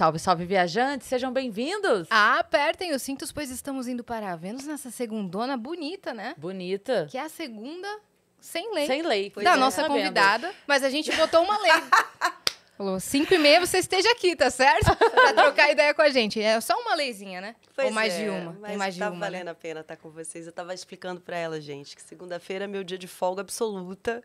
Salve, salve, viajantes! Sejam bem-vindos! Ah, apertem os cintos, pois estamos indo para a Vênus nessa segundona bonita, né? Bonita. Que é a segunda sem lei. Sem lei. Pois da é, nossa sabendo. Tá convidada, mas a gente botou uma lei. Falou, 5 e meia você esteja aqui, tá certo? pra trocar ideia com a gente. É só uma leizinha, né? Pois Ou mais é, de uma. Mas mais de tá uma, né? valendo né? a pena estar tá com vocês. Eu tava explicando para ela, gente, que segunda-feira é meu dia de folga absoluta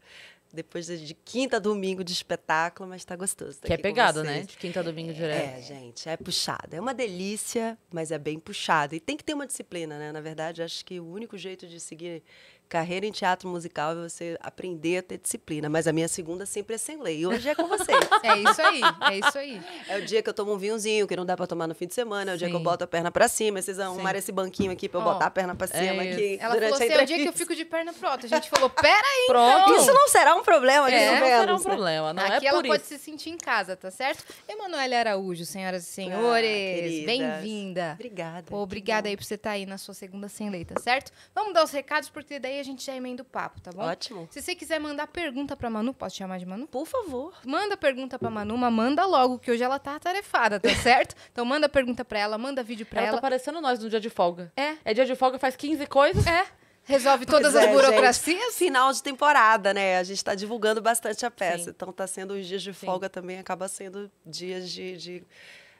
depois de quinta a domingo de espetáculo, mas está gostoso. Tá que é pegado, né? De quinta a domingo direto. É, gente, é puxado. É uma delícia, mas é bem puxado. E tem que ter uma disciplina, né? Na verdade, acho que o único jeito de seguir carreira em teatro musical é você aprender a ter disciplina. Mas a minha segunda sempre é sem lei. E hoje é com você. é isso aí, é isso aí. É o dia que eu tomo um vinhozinho, que não dá para tomar no fim de semana, é o Sim. dia que eu boto a perna para cima. Vocês arrumaram esse banquinho aqui para eu oh, botar a perna para é cima é aqui. Ela durante falou assim, é o dia que eu fico de perna pronta. A gente falou, peraí, Pronto. Então. Isso não será um problema, é, Não será um problema, não é aqui é ela pode se sentir em casa, tá certo? Emanuela Araújo, senhoras e ah, senhores, ah, bem-vinda. Obrigada. obrigada aí por você estar tá aí na sua segunda sem lei, tá certo? Vamos dar os recados, porque daí aí a gente já emenda o papo, tá bom? Ótimo. Se você quiser mandar pergunta pra Manu, posso te chamar de Manu? Por favor. Manda pergunta pra Manu, mas manda logo, que hoje ela tá atarefada, tá certo? então manda pergunta pra ela, manda vídeo pra ela. Tá ela tá parecendo nós no dia de folga. É. É dia de folga, faz 15 coisas. É. Resolve todas pois as é, burocracias. Gente, final de temporada, né? A gente está divulgando bastante a peça. Sim. Então, tá sendo os dias de folga Sim. também, acaba sendo dias de, de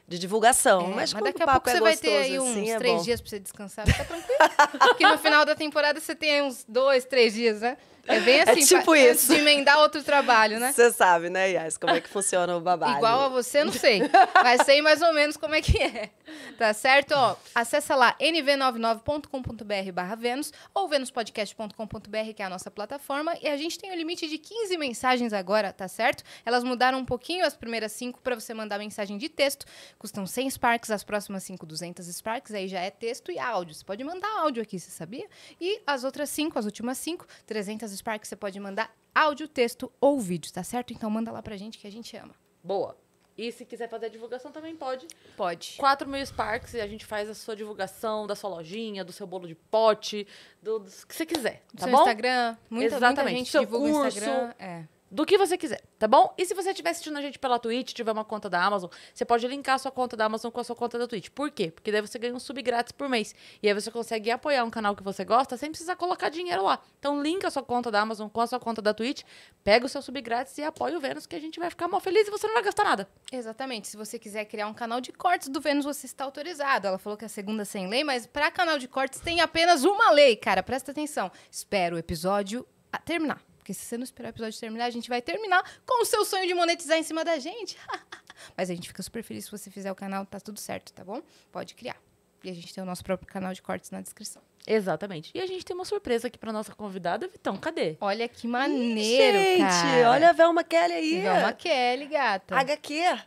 de divulgação. É, mas, mas daqui a pouco é você vai ter aí assim, uns assim, três é dias para você descansar. Fica tranquilo. Porque no final da temporada você tem uns dois, três dias, né? É bem é assim, é tipo pra, isso. de emendar outro trabalho, né? Você sabe, né, Yas, como é que funciona o babado. Igual a você, não sei. Mas sei mais ou menos como é que é. Tá certo? Ó, acessa lá nv99.com.br barra Vênus ou venuspodcast.com.br, que é a nossa plataforma. E a gente tem o um limite de 15 mensagens agora, tá certo? Elas mudaram um pouquinho as primeiras 5 para você mandar mensagem de texto. Custam 100 Sparks, as próximas 5, 200 Sparks. Aí já é texto e áudio. Você pode mandar áudio aqui, você sabia? E as outras 5, as últimas 5, 300 Spark, você pode mandar áudio, texto ou vídeo, tá certo? Então manda lá pra gente que a gente ama. Boa. E se quiser fazer a divulgação também pode. Pode. 4 mil Sparks e a gente faz a sua divulgação da sua lojinha, do seu bolo de pote, do, do que você quiser. Tá seu bom? Instagram, muita, Exatamente. muita gente seu divulga curso, o Instagram. É do que você quiser, tá bom? E se você estiver assistindo a gente pela Twitch, tiver uma conta da Amazon, você pode linkar a sua conta da Amazon com a sua conta da Twitch. Por quê? Porque daí você ganha um sub grátis por mês. E aí você consegue apoiar um canal que você gosta sem precisar colocar dinheiro lá. Então linka a sua conta da Amazon com a sua conta da Twitch, pega o seu sub grátis e apoia o Vênus, que a gente vai ficar mó feliz e você não vai gastar nada. Exatamente. Se você quiser criar um canal de cortes do Vênus, você está autorizado. Ela falou que é a segunda sem lei, mas para canal de cortes tem apenas uma lei, cara. Presta atenção. Espero o episódio terminar. Porque se você não esperar o episódio terminar, a gente vai terminar com o seu sonho de monetizar em cima da gente. Mas a gente fica super feliz se você fizer o canal, tá tudo certo, tá bom? Pode criar. E a gente tem o nosso próprio canal de cortes na descrição. Exatamente. E a gente tem uma surpresa aqui para nossa convidada, Vitão. Cadê? Olha que maneiro, Ih, gente, cara. olha a Velma Kelly aí. Velma Kelly, gata. HQ. É.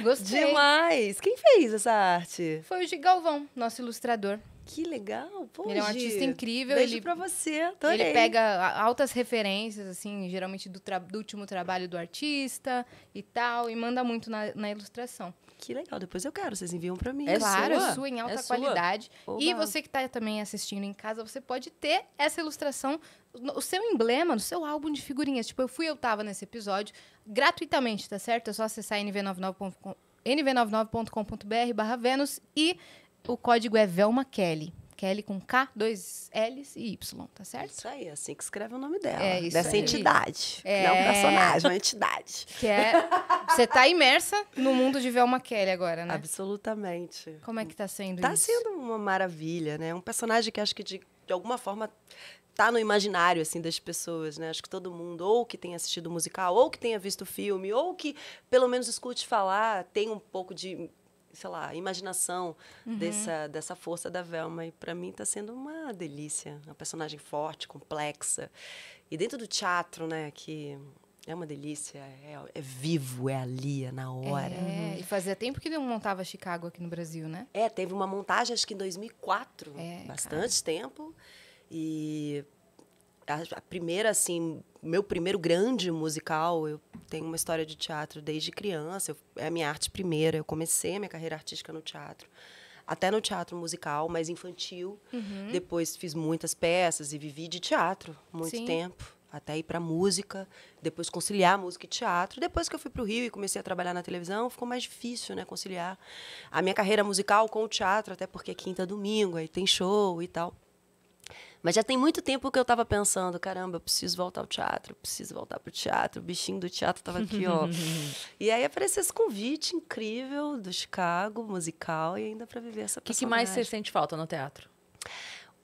Gostei. Demais. Quem fez essa arte? Foi o Gigalvão, nosso ilustrador que legal. Pô, ele é um artista incrível. Beijo ele, pra você. Adorei. Ele pega altas referências, assim, geralmente do, do, último trabalho do artista e tal, e manda muito na, na ilustração. Que legal. Depois eu quero, vocês enviam para mim. É, é claro, sua, é sua em alta é qualidade. Sua. E você que está também assistindo em casa, você pode ter essa ilustração, o seu emblema, no seu álbum de figurinhas. Tipo, eu fui, eu tava nesse episódio, gratuitamente, tá certo? É só acessar nv99.com nv99.com.br barra Vênus e o código é Velma Kelly. Kelly com K, dois L's e Y, tá certo? Isso aí, é assim que escreve o nome dela. É isso dessa aí. entidade. É... Não é um personagem, uma entidade. Que é... Você tá imersa no mundo de Velma Kelly agora, né? Absolutamente. Como é que tá sendo tá isso? Tá sendo uma maravilha, né? Um personagem que acho que de, de alguma forma tá no imaginário assim das pessoas, né? Acho que todo mundo ou que tenha assistido o musical, ou que tenha visto o filme, ou que pelo menos escute falar, tem um pouco de sei lá, imaginação uhum. dessa, dessa força da Velma. E para mim está sendo uma delícia. Uma personagem forte, complexa. E dentro do teatro, né, que é uma delícia, é, é vivo, é ali, é na hora. É, uhum. e fazia tempo que não montava Chicago aqui no Brasil, né? É, teve uma montagem acho que em 2004, é, bastante cara. tempo. E Tá? a primeira, assim, meu primeiro grande musical, eu tenho uma história de teatro desde criança, eu, é a minha arte primeira. Eu comecei a minha carreira artística no teatro, até no teatro musical, mas infantil. Uhum. Depois fiz muitas peças e vivi de teatro muito Sim. tempo, até ir para música, depois conciliar música e teatro. Depois que eu fui para o Rio e comecei a trabalhar na televisão, ficou mais difícil, né, conciliar a minha carreira musical com o teatro, até porque é quinta domingo, aí tem show e tal. Mas já tem muito tempo que eu tava pensando, caramba, eu preciso voltar ao teatro, preciso voltar pro teatro. O bichinho do teatro tava aqui, ó. e aí apareceu esse convite incrível do Chicago, musical, e ainda para viver essa O que, que mais você sente falta no teatro?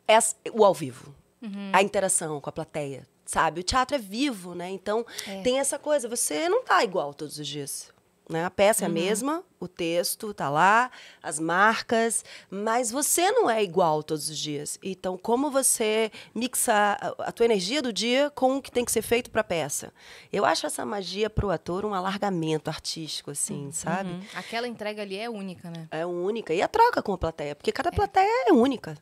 Essa, o ao vivo. Uhum. A interação com a plateia, sabe? O teatro é vivo, né? Então, é. tem essa coisa, você não tá igual todos os dias. Né? A peça uhum. é a uhum. mesma, o texto tá lá, as marcas, mas você não é igual todos os dias. Então, como você mixa a, tua energia do dia com o que tem que ser feito para a peça? Eu acho essa magia para o ator um alargamento artístico, assim, uhum. sabe? Uhum. Aquela entrega ali é única, né? É única. E a troca com a plateia, porque cada é. plateia é única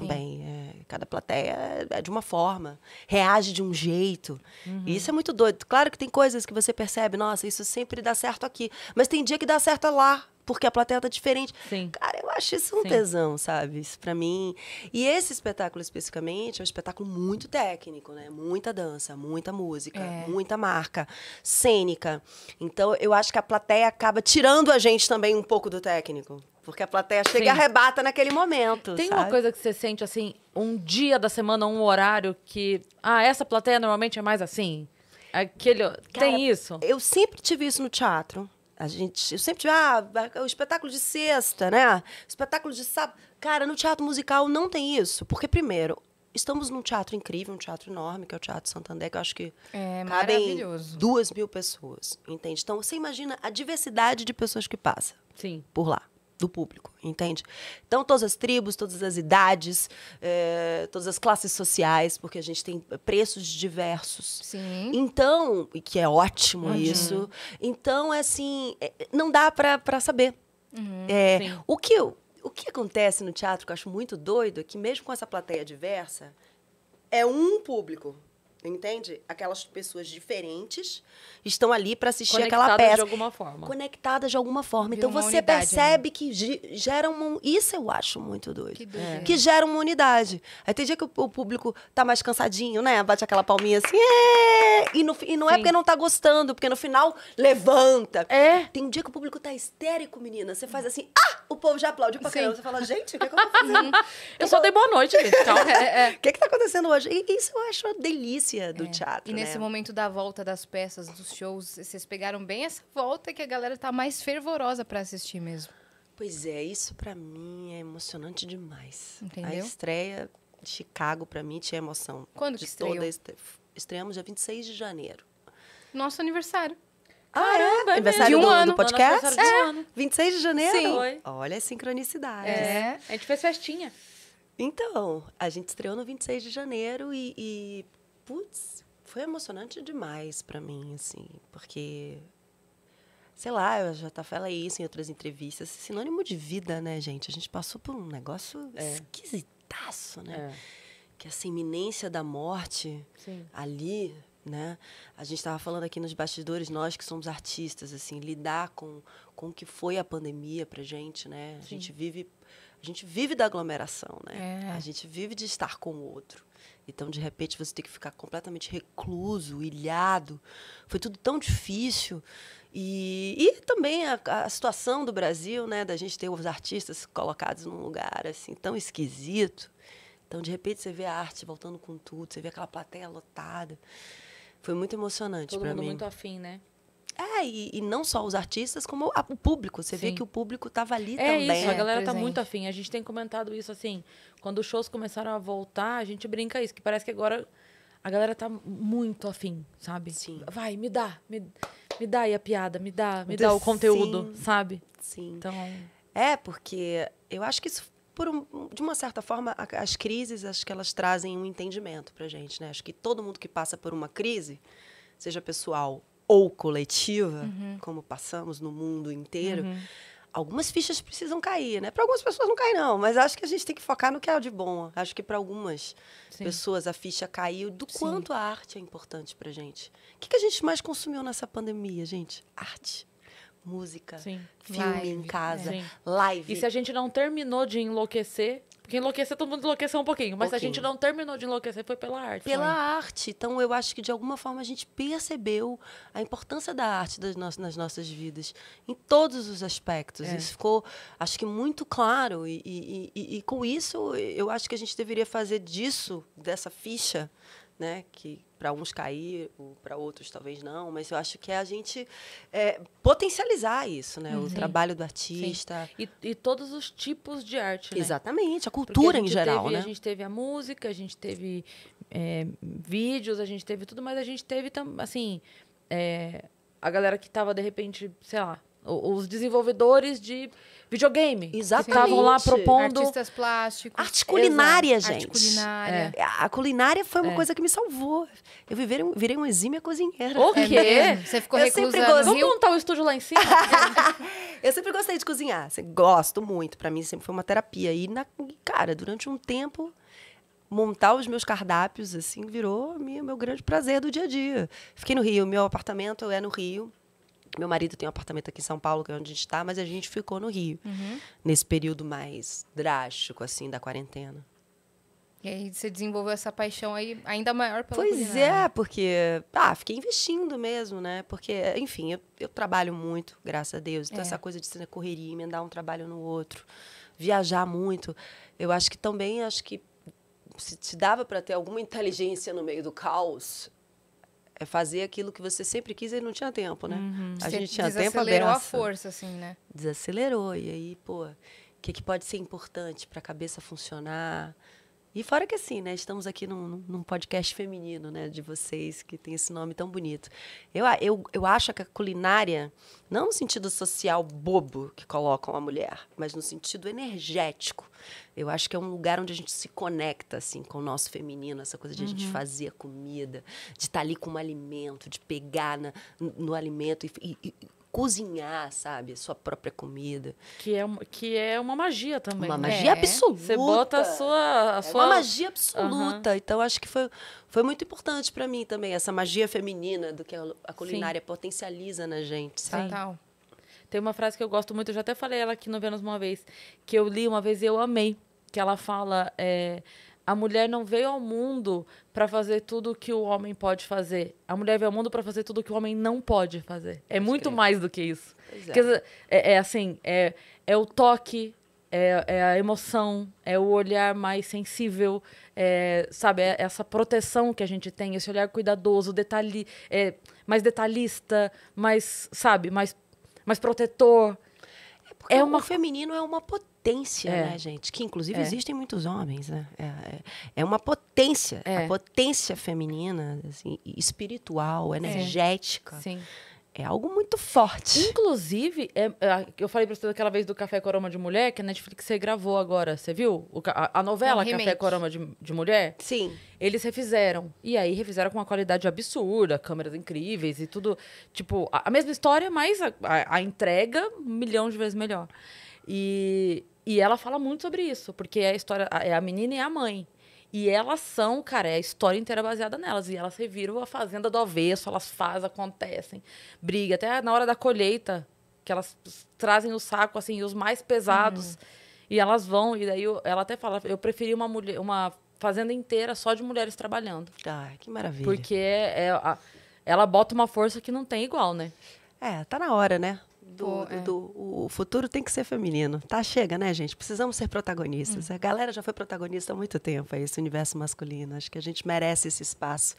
também. É, cada plateia é, é de uma forma, reage de um jeito. Uhum. E isso é muito doido. Claro que tem coisas que você percebe, nossa, isso sempre dá certo aqui. Mas tem dia que dá certo lá, porque a plateia tá diferente. Sim. Cara, eu acho isso um Sim. tesão, sabe? Isso pra mim. E esse espetáculo especificamente é um espetáculo muito técnico, né? Muita dança, muita música, é. muita marca, cênica. Então eu acho que a plateia acaba tirando a gente também um pouco do técnico. Porque a plateia chega Sim. e arrebata naquele momento. Tem sabe? uma coisa que você sente assim, um dia da semana, um horário que. Ah, essa plateia normalmente é mais assim. Aquele. Cara, tem isso? Eu sempre tive isso no teatro. A gente. Eu sempre tive. Ah, o espetáculo de sexta, né? O espetáculo de sábado. Cara, no teatro musical não tem isso. Porque, primeiro, estamos num teatro incrível, um teatro enorme, que é o Teatro Santander, que eu acho que é cabem duas mil pessoas, entende? Então, você imagina a diversidade de pessoas que passa Sim. por lá do público, entende? Então, todas as tribos, todas as idades, eh, todas as classes sociais, porque a gente tem preços diversos. Sim. Então, e que é ótimo uhum. isso. Então, é assim, é, não dá para saber. Uhum, é, o, que, o que acontece no teatro, que eu acho muito doido, é que mesmo com essa plateia diversa, é um público. Entende? Aquelas pessoas diferentes estão ali para assistir Conectadas aquela peça. Conectadas de alguma forma. Conectadas de alguma forma. Então você unidade, né? percebe né? que gera uma. Isso eu acho muito doido. Que, doido. É. que gera uma unidade. Aí tem dia que o público tá mais cansadinho, né? Bate aquela palminha assim. E, no, e não é Sim. é porque não tá gostando, porque no final levanta. É. Tem um dia que o público tá histérico, menina. Você faz assim. Ah! O povo já aplaude pra caramba. Você fala, gente, o que, é que eu tô fazendo? eu então, só dei boa noite, gente. O é, é. que, que tá acontecendo hoje? E isso eu acho uma delícia essência do é. teatro. E né? nesse momento da volta das peças, dos shows, vocês pegaram bem essa volta que a galera tá mais fervorosa para assistir mesmo. Pois é, isso para mim é emocionante demais. Entendeu? A estreia de Chicago para mim tinha emoção. Quando que estreou? Toda estre... Estreamos dia 26 de janeiro. Nosso aniversário. Caramba, ah, é? Né? Aniversário de um do, ano. do podcast? Nossa, é. De 26 de janeiro? Sim. Olha a sincronicidade. É. é, a gente fez festinha. Então, a gente estreou no 26 de janeiro e, e putz, foi emocionante demais para mim, assim, porque sei lá, eu já tá falei isso em outras entrevistas, sinônimo de vida, né, gente? A gente passou por um negócio é. esquisitaço, né? É. Que essa iminência da morte Sim. ali, né? A gente estava falando aqui nos bastidores, nós que somos artistas, assim, lidar com, com o que foi a pandemia pra gente, né? Sim. A gente vive a gente vive da aglomeração, né? É. A gente vive de estar com o outro. Então, de repente, você tem que ficar completamente recluso, ilhado. Foi tudo tão difícil. E, e também a, a, situação do Brasil, né? Da gente ter os artistas colocados num lugar assim tão esquisito. Então, de repente, você vê a arte voltando com tudo, você vê aquela plateia lotada. Foi muito emocionante para mim. Todo mundo muito afim, né? É, e, e, não só os artistas, como a, o público. Você Sim. vê que o público estava ali é também. Isso, a né, galera está muito afim. A gente tem comentado isso assim. Quando os shows começaram a voltar, a gente brinca isso, que parece que agora a galera está muito afim, sabe? Sim. Vai, me dá, me, me dá aí a piada, me dá, me dá o conteúdo, sim, sabe? Sim. Então. É, porque eu acho que isso por um, de uma certa forma, as crises, acho que elas trazem um entendimento para gente, né? Acho que todo mundo que passa por uma crise, seja pessoal ou coletiva, uhum. como passamos no mundo inteiro, uhum. algumas fichas precisam cair, né? Para algumas pessoas não cai não, mas acho que a gente tem que focar no que é o de bom. Acho que para algumas Sim. pessoas a ficha caiu do Sim. quanto a arte é importante para gente. O que, que a gente mais consumiu nessa pandemia, gente? Arte música, Sim. filme live, em casa, é. live. E se a gente não terminou de enlouquecer, porque enlouquecer, todo mundo enlouqueceu um pouquinho. Mas pouquinho. a gente não terminou de enlouquecer, foi pela arte. Pela né? arte. Então, eu acho que, de alguma forma, a gente percebeu a importância da arte das no nas nossas vidas. Em todos os aspectos. É. Isso ficou, acho que, muito claro. E, e, e, e, com isso, eu acho que a gente deveria fazer disso, dessa ficha, né? Que, para uns cair, para outros talvez não, mas eu acho que é a gente é, potencializar isso, né? Uhum. O trabalho do artista. E, e, todos os tipos de arte, né? Exatamente, a cultura a em geral, teve, né? A gente teve a música, a gente teve é, vídeos, a gente teve tudo, mas a gente teve, também, assim, é, a galera que estava, de repente, sei lá, os desenvolvedores de videogame. Exatamente. Estavam lá propondo. Artistas plásticos. Arte culinária, Exato. gente. Arte culinária. É. A culinária foi uma é. coisa que me salvou eu virei, virei uma exímia cozinheira. O é quê? É Você ficou eu reclusa sempre gost... Vamos montar o um estúdio lá em cima? eu sempre gostei de cozinhar. Assim, gosto muito. Para mim sempre foi uma terapia. E, na... cara, durante um tempo montar os meus cardápios, assim, virou minha, meu grande prazer do dia a dia. Fiquei no Rio, meu apartamento é no Rio. Meu marido tem um apartamento aqui em São Paulo, que é onde a gente está, mas a gente ficou no Rio. Uhum. Nesse período mais drástico, assim, da quarentena. E aí você desenvolveu essa paixão aí ainda maior pela Pois culinária. é, porque ah, fiquei investindo mesmo, né? Porque, enfim, eu, eu trabalho muito, graças a Deus. Então, é. essa coisa de ser correria, emendar um trabalho no outro, viajar muito. Eu acho que também, acho que se, te dava para ter alguma inteligência no meio do caos, é fazer aquilo que você sempre quis e não tinha tempo, né? Uhum. A gente tinha tempo Desacelerou a força, assim, né? Desacelerou. E aí, pô, o que, que pode ser importante para a cabeça funcionar? E fora que assim, né? Estamos aqui num, num, podcast feminino, né? De vocês, que tem esse nome tão bonito. Eu, eu, eu acho que a culinária, não no sentido social bobo que colocam a mulher, mas no sentido energético. Eu acho que é um lugar onde a gente se conecta, assim, com o nosso feminino. Essa coisa de uhum. a gente uhum. fazer a comida, de estar tá ali com um alimento, de pegar na, no, no alimento e, e, e cozinhar, sabe, a sua própria comida. Que é, que é uma magia também. Uma né? magia é. absoluta. Você bota a sua. A é sua... uma magia absoluta. Uhum. Então, acho que foi, foi muito importante para mim também, essa magia feminina do que a culinária Sim. potencializa na gente, sabe? Total. Tem uma frase que eu gosto muito, eu já até falei ela aqui no Vênus uma vez, que eu li uma vez e eu amei. Que ela fala. É, a mulher não veio ao mundo para fazer tudo o que o homem pode fazer. A mulher veio ao mundo para fazer tudo o que o homem não pode fazer. É Acho muito que... mais do que isso. É. É, é. assim, é, é o toque, é, é, a emoção, é o olhar mais sensível, é, sabe, é essa proteção que a gente tem, esse olhar cuidadoso, detalhe, é, mais detalhista, mais, sabe, mais, mais protetor. É, é uma... o feminino é uma potência potência, é. né, gente? Que inclusive é. existem muitos homens, né? É, é, é uma potência, a é. potência feminina, assim, espiritual, é. energética. Sim. É algo muito forte. Inclusive, é, é, eu falei pra você daquela vez do Café Coroma de Mulher, que a Netflix regravou agora. Você viu? O, a, a, novela é um Café Coroma de, de Mulher? Sim. Eles refizeram. E aí refizeram com uma qualidade absurda, câmeras incríveis e tudo. Tipo, a, a mesma história, mas a, a, a entrega um milhão de vezes melhor. E, e ela fala muito sobre isso, porque é a história, é a menina e a mãe. E elas são, cara, é a história inteira baseada nelas. E elas reviram a fazenda do avesso, elas fazem, acontecem, briga. Até na hora da colheita, que elas trazem o saco, assim, os mais pesados. Uhum. E elas vão, e daí ela até fala, eu preferi uma mulher, uma fazenda inteira só de mulheres trabalhando. Ah, que maravilha. Porque é, é a, ela bota uma força que não tem igual, né? É, tá na hora, né? do, é. do, o futuro tem que ser feminino. Tá, chega, né, gente? Precisamos ser protagonistas. Hum. A galera já foi protagonista há muito tempo, é esse universo masculino. Acho que a gente merece esse espaço.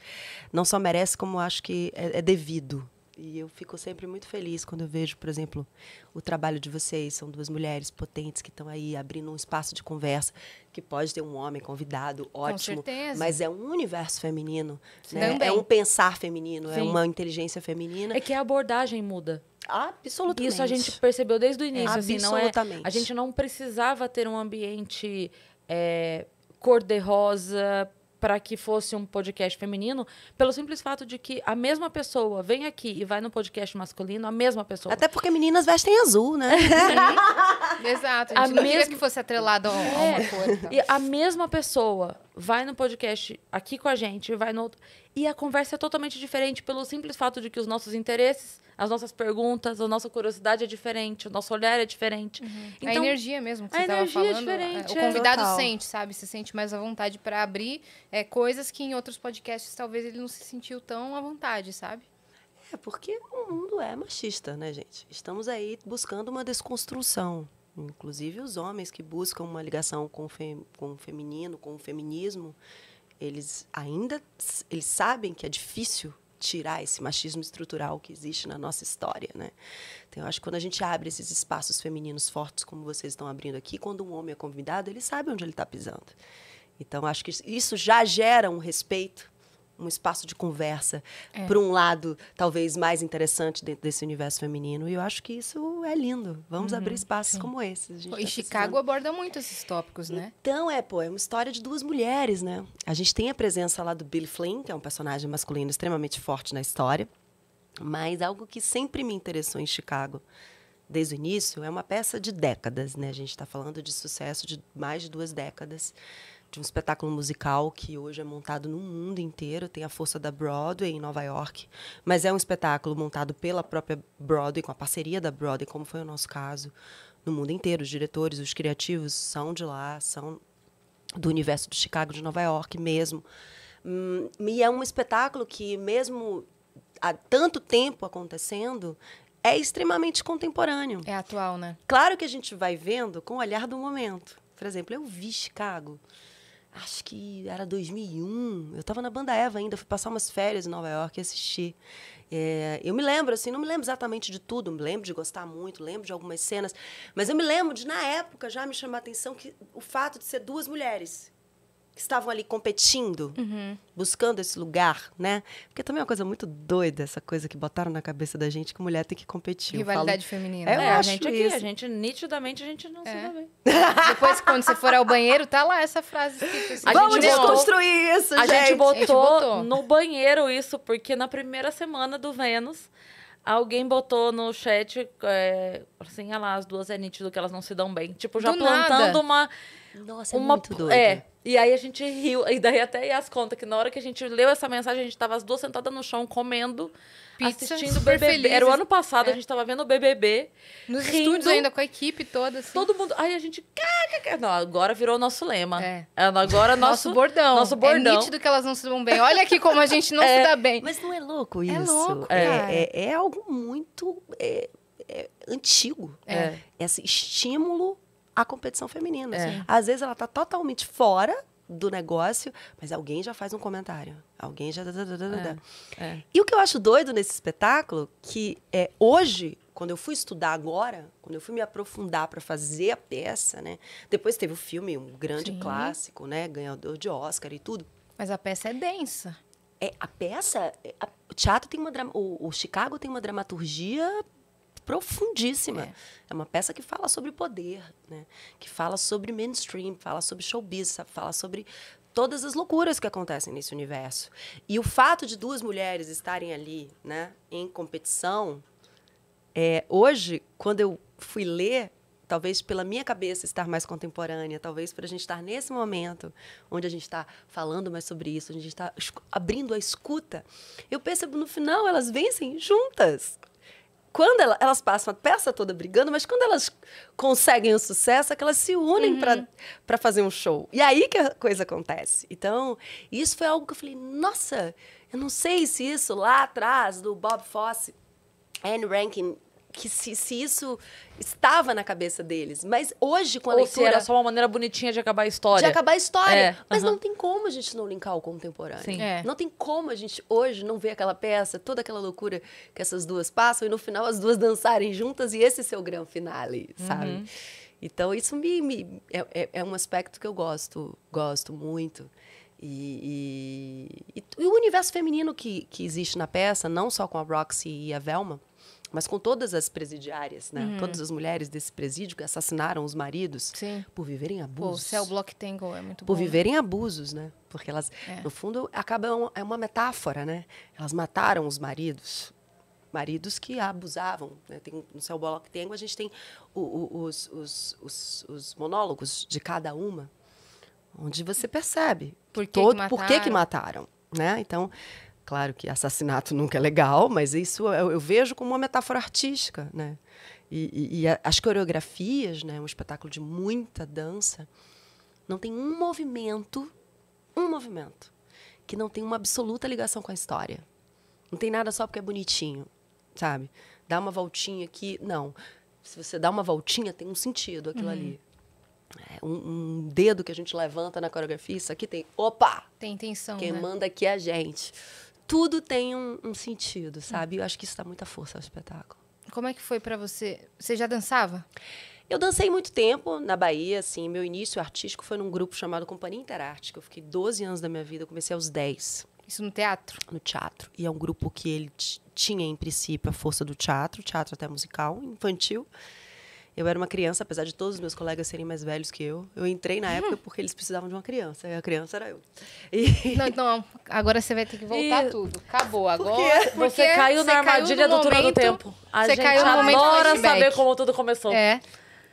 Não só merece, como acho que é, é devido. E eu fico sempre muito feliz quando eu vejo, por exemplo, o trabalho de vocês. São duas mulheres potentes que estão aí abrindo um espaço de conversa, que pode ter um homem convidado, ótimo. Com certeza. Mas é um universo feminino. Né? É um pensar feminino, é Sim. é uma inteligência feminina. É que a abordagem muda. Absolutamente. Isso a gente percebeu desde o início. Assim, é, assim, absolutamente. É, a gente não precisava ter um ambiente é, cor-de-rosa, para que fosse um podcast feminino, pelo simples fato de que a mesma pessoa vem aqui e vai no podcast masculino, a mesma pessoa. Até porque meninas vestem azul, né? Exato. A, a mesma... que fosse atrelado a, é. uma cor. Então. E a mesma pessoa vai no podcast aqui com a gente, vai no outro. E a conversa é totalmente diferente pelo simples fato de que os nossos interesses, as nossas perguntas, a nossa curiosidade é diferente, o nosso olhar é diferente. Uhum. Então, a energia mesmo que você estava é falando. É o convidado é. sente, sabe? Se sente mais à vontade para abrir é, coisas que em outros podcasts talvez ele não se sentiu tão à vontade, sabe? É, porque o mundo é machista, né, gente? Estamos aí buscando uma desconstrução. Inclusive os homens que buscam uma ligação com o, fem, com o feminino, com o feminismo, eles ainda eles sabem que é difícil tirar esse machismo estrutural que existe na nossa história, né? Então, eu acho que quando a gente abre esses espaços femininos fortes, como vocês estão abrindo aqui, quando um homem é convidado, ele sabe onde ele está pisando. Então, acho que isso já gera um respeito um espaço de conversa, é. um lado, talvez mais interessante dentro desse universo feminino. E eu acho que isso é lindo. Vamos uhum, abrir espaços sim. como esse. Tá e tá Chicago aborda muito esses tópicos, né? Então, é, pô, é uma história de duas mulheres, né? A gente tem a presença lá do Billy Flynn, que é um personagem masculino extremamente forte na história. Mas algo que sempre me interessou em Chicago, desde o início, é uma peça de décadas, né? A gente está falando de sucesso de mais de duas décadas de um espetáculo musical que hoje é montado no mundo inteiro, tem a força da Broadway em Nova York, mas é um espetáculo montado pela própria Broadway, com a parceria da Broadway, como foi o nosso caso, no mundo inteiro. Os diretores, os criativos são de lá, são do universo de Chicago, de Nova York mesmo. Hum, e é um espetáculo que, mesmo há tanto tempo acontecendo, é extremamente contemporâneo. É atual, né? Claro que a gente vai vendo com o olhar do momento. Por exemplo, eu vi Chicago acho que era 2001, eu estava na Banda Eva ainda, fui passar umas férias em Nova York e assisti. É, eu me lembro, assim, não me lembro exatamente de tudo, me lembro de gostar muito, lembro de algumas cenas, mas eu me lembro de, na época, já me chamar a atenção que o fato de ser duas mulheres que estavam ali competindo, uhum. buscando esse lugar, né? Porque também é uma coisa muito doida essa coisa que botaram na cabeça da gente que mulher tem que competir. Rivalidade falo... feminina. É, eu é, acho a gente aqui, isso. a gente nitidamente a gente não é. se dá bem. Depois quando você for ao banheiro, tá lá essa frase Assim, Vamos desconstruir isso, gente. A gente, botou a gente botou no banheiro isso porque na primeira semana do Vênus Alguém botou no chat, é, assim, olha ah lá, as duas é nítido que elas não se dão bem. Tipo, já do plantando nada. uma... Nossa, é uma, é muito doido. É, e aí a gente riu. E daí até as contas, que na hora que a gente leu essa mensagem, a gente tava as duas sentadas no chão comendo, Pizza, assistindo o BBB. Felizes. Era o ano passado, é. a gente tava vendo o BBB. Nos rindo, estúdios ainda, com a equipe toda. Assim. Todo mundo. Aí a gente. Não, agora virou nosso lema. É. é agora é nosso, nosso bordão. Nosso bordão. É nítido que elas não se dão bem. Olha aqui como a gente não é. se dá bem. Mas não é louco é isso? É louco. É, é, algo muito antigo. É. Esse estímulo a competição feminina. Assim. É. Às vezes ela está totalmente fora do negócio, mas alguém já faz um comentário. Alguém já. É, é. E o que eu acho doido nesse espetáculo, que é hoje, quando eu fui estudar agora, quando eu fui me aprofundar para fazer a peça, né? Depois teve o filme, um grande Sim. clássico, né? Ganhador de Oscar e tudo. Mas a peça é densa. É, a peça. É, a, o teatro tem uma. O, o Chicago tem uma dramaturgia profundíssima. É. é. uma peça que fala sobre poder, né? que fala sobre mainstream, fala sobre showbiz, fala sobre todas as loucuras que acontecem nesse universo. E o fato de duas mulheres estarem ali né, em competição, é, hoje, quando eu fui ler, talvez pela minha cabeça estar mais contemporânea, talvez para a gente estar nesse momento onde a gente está falando mais sobre isso, onde a gente está abrindo a escuta, eu percebo no final elas vencem juntas quando ela, elas passam a peça toda brigando, mas quando elas conseguem o sucesso, é que elas se unem uhum. para fazer um show. E aí que a coisa acontece. Então, isso foi algo que eu falei, nossa, eu não sei se isso lá atrás do Bob Fosse, Anne Rankin que se, se isso estava na cabeça deles. Mas hoje, com a Ou leitura... Ou era só uma maneira bonitinha de acabar a história. De acabar a história. É, mas não tem como a gente não linkar o contemporâneo. Sim. É. Não tem como a gente hoje não ver aquela peça, toda aquela loucura que essas duas passam, e no final as duas dançarem juntas e esse seu grande finale, uhum. sabe? Uhum. Então, isso me, me é, é, é, um aspecto que eu gosto, gosto muito. E, e, e, e o universo feminino que, que existe na peça, não só com a Roxy e a Velma, mas com todas as presidiárias, né? Uhum. Todas as mulheres desse presídio que assassinaram os maridos Sim. por viverem abusos. Pô, é o céu Block Tango é muito bom. Por né? viverem abusos, né? Porque elas, é. no fundo, acabam é uma metáfora, né? Elas mataram os maridos. Maridos que abusavam. Né? Tem, no céu Block Tango a gente tem o, o, os, os, os, os monólogos de cada uma, onde você percebe por que, todo, que mataram? por que, que mataram. Né? Então, Claro que assassinato nunca é legal, mas isso eu, é, eu vejo como uma metáfora artística, né? E, e, e, as coreografias, né? Um espetáculo de muita dança, não tem um movimento, um movimento que não tem uma absoluta ligação com a história. Não tem nada só porque é bonitinho, sabe? Dá uma voltinha aqui, não. Se você dá uma voltinha, tem um sentido aquilo uhum. ali. É, um, um, dedo que a gente levanta na coreografia, isso aqui tem. Opa! Tem intenção. Quem né? manda aqui é a gente tudo tem um, um sentido, sabe? Eu acho que isso dá muita força ao espetáculo. Como é que foi para você? Você já dançava? Eu dancei muito tempo na Bahia, assim, meu início artístico foi num grupo chamado Companhia Interarte, que eu fiquei 12 anos da minha vida, eu comecei aos 10. Isso no teatro? No teatro. E é um grupo que ele tinha, em princípio, a força do teatro, teatro até musical, infantil. Eu era uma criança, apesar de todos os meus colegas serem mais velhos que eu. Eu entrei na época porque eles precisavam de uma criança. E a criança era eu. E... Não, então, agora você vai ter que voltar e... tudo. Acabou agora. Porque você caiu você na armadilha caiu do momento do tempo. A você gente caiu no adora saber como tudo começou. É.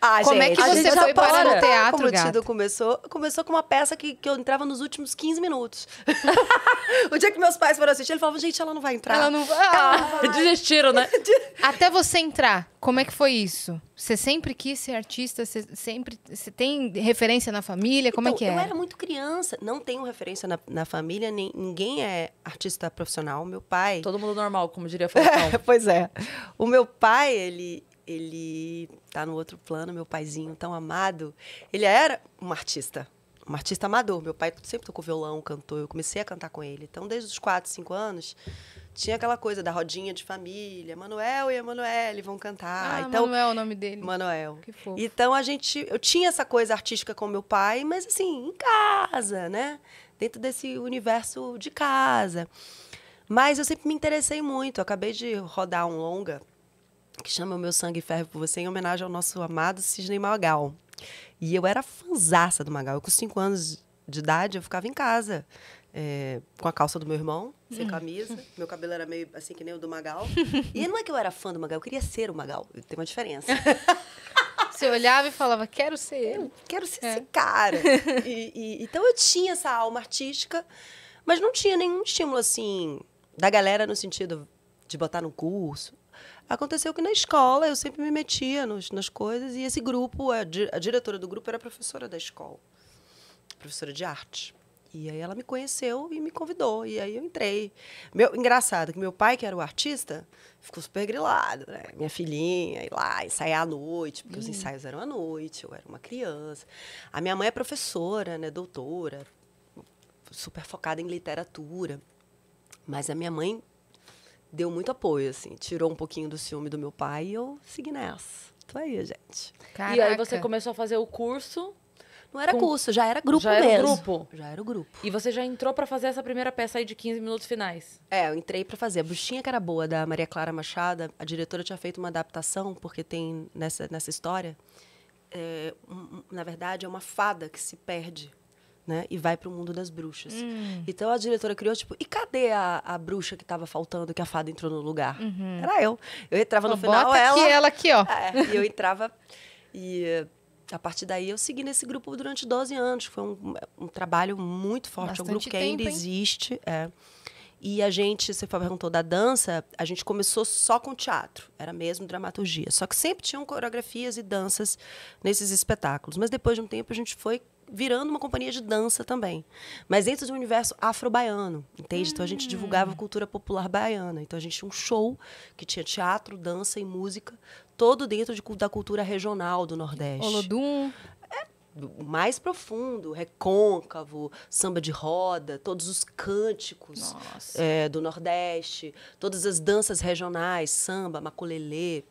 Ah, Como é gente, é que você já foi para no teatro, Como o Tido começou, começou com uma peça que, que eu entrava nos últimos 15 minutos. o dia que meus pais foram assistir, eles falavam, gente, ela não vai entrar. Ela não vai. Ah, ah, desistiram, né? Até você entrar, como é que foi isso? Você sempre quis ser artista? Você sempre... Você tem referência na família? Como é então, é que é? eu era muito criança. Não tenho referência na, na família. Nem, ninguém é artista profissional. Meu pai... Todo mundo normal, como diria Falcão. pois é. O meu pai, ele ele está no outro plano, meu paizinho tão amado. Ele era um artista, um artista amador. Meu pai sempre tocou violão, cantou, eu comecei a cantar com ele. Então, desde os 4, 5 anos, tinha aquela coisa da rodinha de família. Manuel e Emanuele vão cantar. Ah, então, Manuel é o nome dele. Manuel. Que fofo. Então, a gente... Eu tinha essa coisa artística com meu pai, mas assim, em casa, né? Dentro desse universo de casa. Mas eu sempre me interessei muito. acabei de rodar um longa que chama O Meu Sangue Ferve por Você, em homenagem ao nosso amado Sidney Magal. E eu era fanzaça do Magal. Eu, com cinco anos de idade, eu ficava em casa. É, com a calça do meu irmão, sem hum. camisa. Meu cabelo era meio assim que nem o do Magal. E não é que eu era fã do Magal, eu queria ser o Magal. Tem uma diferença. Você olhava e falava, quero ser ele. Eu quero ser é. esse cara. E, e, então eu tinha essa alma artística, mas não tinha nenhum estímulo assim da galera no sentido de botar no curso. Aconteceu que na escola eu sempre me metia nos, nas coisas e esse grupo, a, di a diretora do grupo era professora da escola, professora de arte. E aí ela me conheceu e me convidou. E aí eu entrei. Meu, engraçado que meu pai, que era o artista, ficou super grilado, né? Minha filhinha, ir lá, ensaiar à noite, porque hum. os ensaios eram à noite, eu era uma criança. A minha mãe é professora, né? Doutora, super focada em literatura. Mas a minha mãe deu muito apoio, assim. Tirou um pouquinho do ciúme do meu pai e eu segui nessa. Tô aí, gente. Caraca. E aí você começou a fazer o curso. Não era com... curso, já era grupo já mesmo. Já era grupo. Já era o grupo. E você já entrou para fazer essa primeira peça aí de 15 minutos finais. É, eu entrei para fazer. A Buchinha que era boa, da Maria Clara Machado, a diretora tinha feito uma adaptação, porque tem nessa, nessa história, é, um, na verdade, é uma fada que se perde né? E vai para o mundo das bruxas. Hum. Então a diretora criou, tipo, e cadê a, a bruxa que estava faltando, que a fada entrou no lugar? Uhum. Era eu. Eu entrava no final, bota ela. Aqui, ela aqui, ó. É, e eu entrava. E a partir daí eu segui nesse grupo durante 12 anos. Foi um, um trabalho muito forte. Bastante é um grupo que tempo, ainda hein? existe. É. E a gente, você perguntou da dança, a gente começou só com teatro, era mesmo dramaturgia. Só que sempre tinham coreografias e danças nesses espetáculos. Mas depois de um tempo a gente foi virando uma companhia de dança também. Mas dentro de um universo afro-baiano, entende? Hum. Então a gente divulgava a hum. cultura popular baiana. Então a gente tinha um show que tinha teatro, dança e música, todo dentro de, da cultura regional do Nordeste. Olodum é, mais profundo, recôncavo, samba de roda, todos os cânticos é, do Nordeste, todas as danças regionais, samba, maculelê,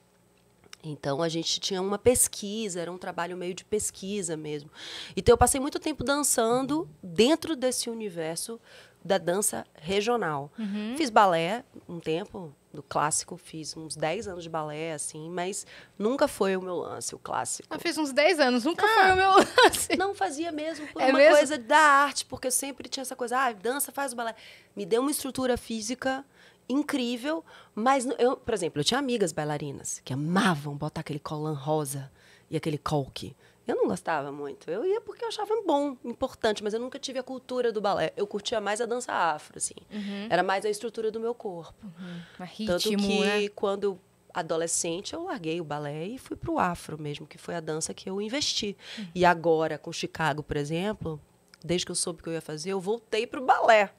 então a gente tinha uma pesquisa, era um trabalho meio de pesquisa mesmo. Então eu passei muito tempo dançando dentro desse universo da dança regional. Uhum. Fiz balé um tempo, do clássico, fiz uns 10 anos de balé, assim, mas nunca foi o meu lance, o clássico. Eu ah, fiz uns 10 anos, nunca ah, foi o meu lance. Não fazia mesmo por é uma mesmo? coisa da arte, porque eu sempre tinha essa coisa, ah, dança, faz o balé. Me deu uma estrutura física incrível, mas eu, por exemplo, eu tinha amigas bailarinas que amavam botar aquele colan rosa e aquele coque. Eu não gostava muito. Eu ia porque eu achava bom, importante, mas eu nunca tive a cultura do balé. Eu curtia mais a dança afro, assim. Uhum. Era mais a estrutura do meu corpo. Uhum. Ritmo, Tanto que né? quando adolescente eu larguei o balé e fui pro afro mesmo, que foi a dança que eu investi. Uhum. E agora com Chicago, por exemplo, desde que eu soube que eu ia fazer, eu voltei pro balé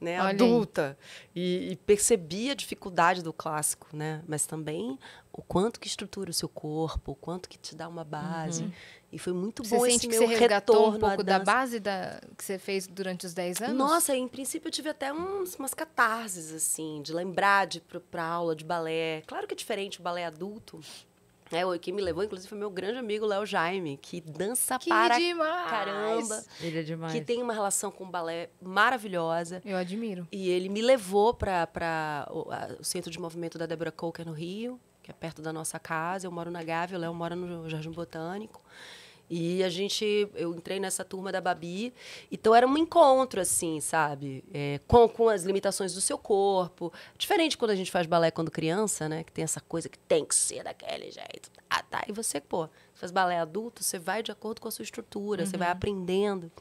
né, adulta e, e, percebi a dificuldade do clássico, né? Mas também o quanto que estrutura o seu corpo, o quanto que te dá uma base. Uhum. E foi muito você bom sente esse que meu você retorno um pouco da base da que você fez durante os 10 anos? Nossa, em princípio eu tive até uns, umas catarses assim, de lembrar de para aula de balé. Claro que é diferente o balé adulto, é, que me levou, inclusive, foi meu grande amigo Léo Jaime, que dança que para demais. caramba. Ele é demais. Que tem uma relação com o balé maravilhosa. Eu admiro. E ele me levou para o, o, Centro de Movimento da Débora Coker no Rio, que é perto da nossa casa. Eu moro na Gávea, o Léo mora no Jardim Botânico. E a gente, eu entrei nessa turma da Babi, então era um encontro, assim, sabe? É, com, com as limitações do seu corpo. Diferente quando a gente faz balé quando criança, né? Que tem essa coisa que tem que ser daquele jeito. Ah, tá. E você, pô, faz balé adulto, você vai de acordo com a sua estrutura, uhum. você vai uhum. aprendendo.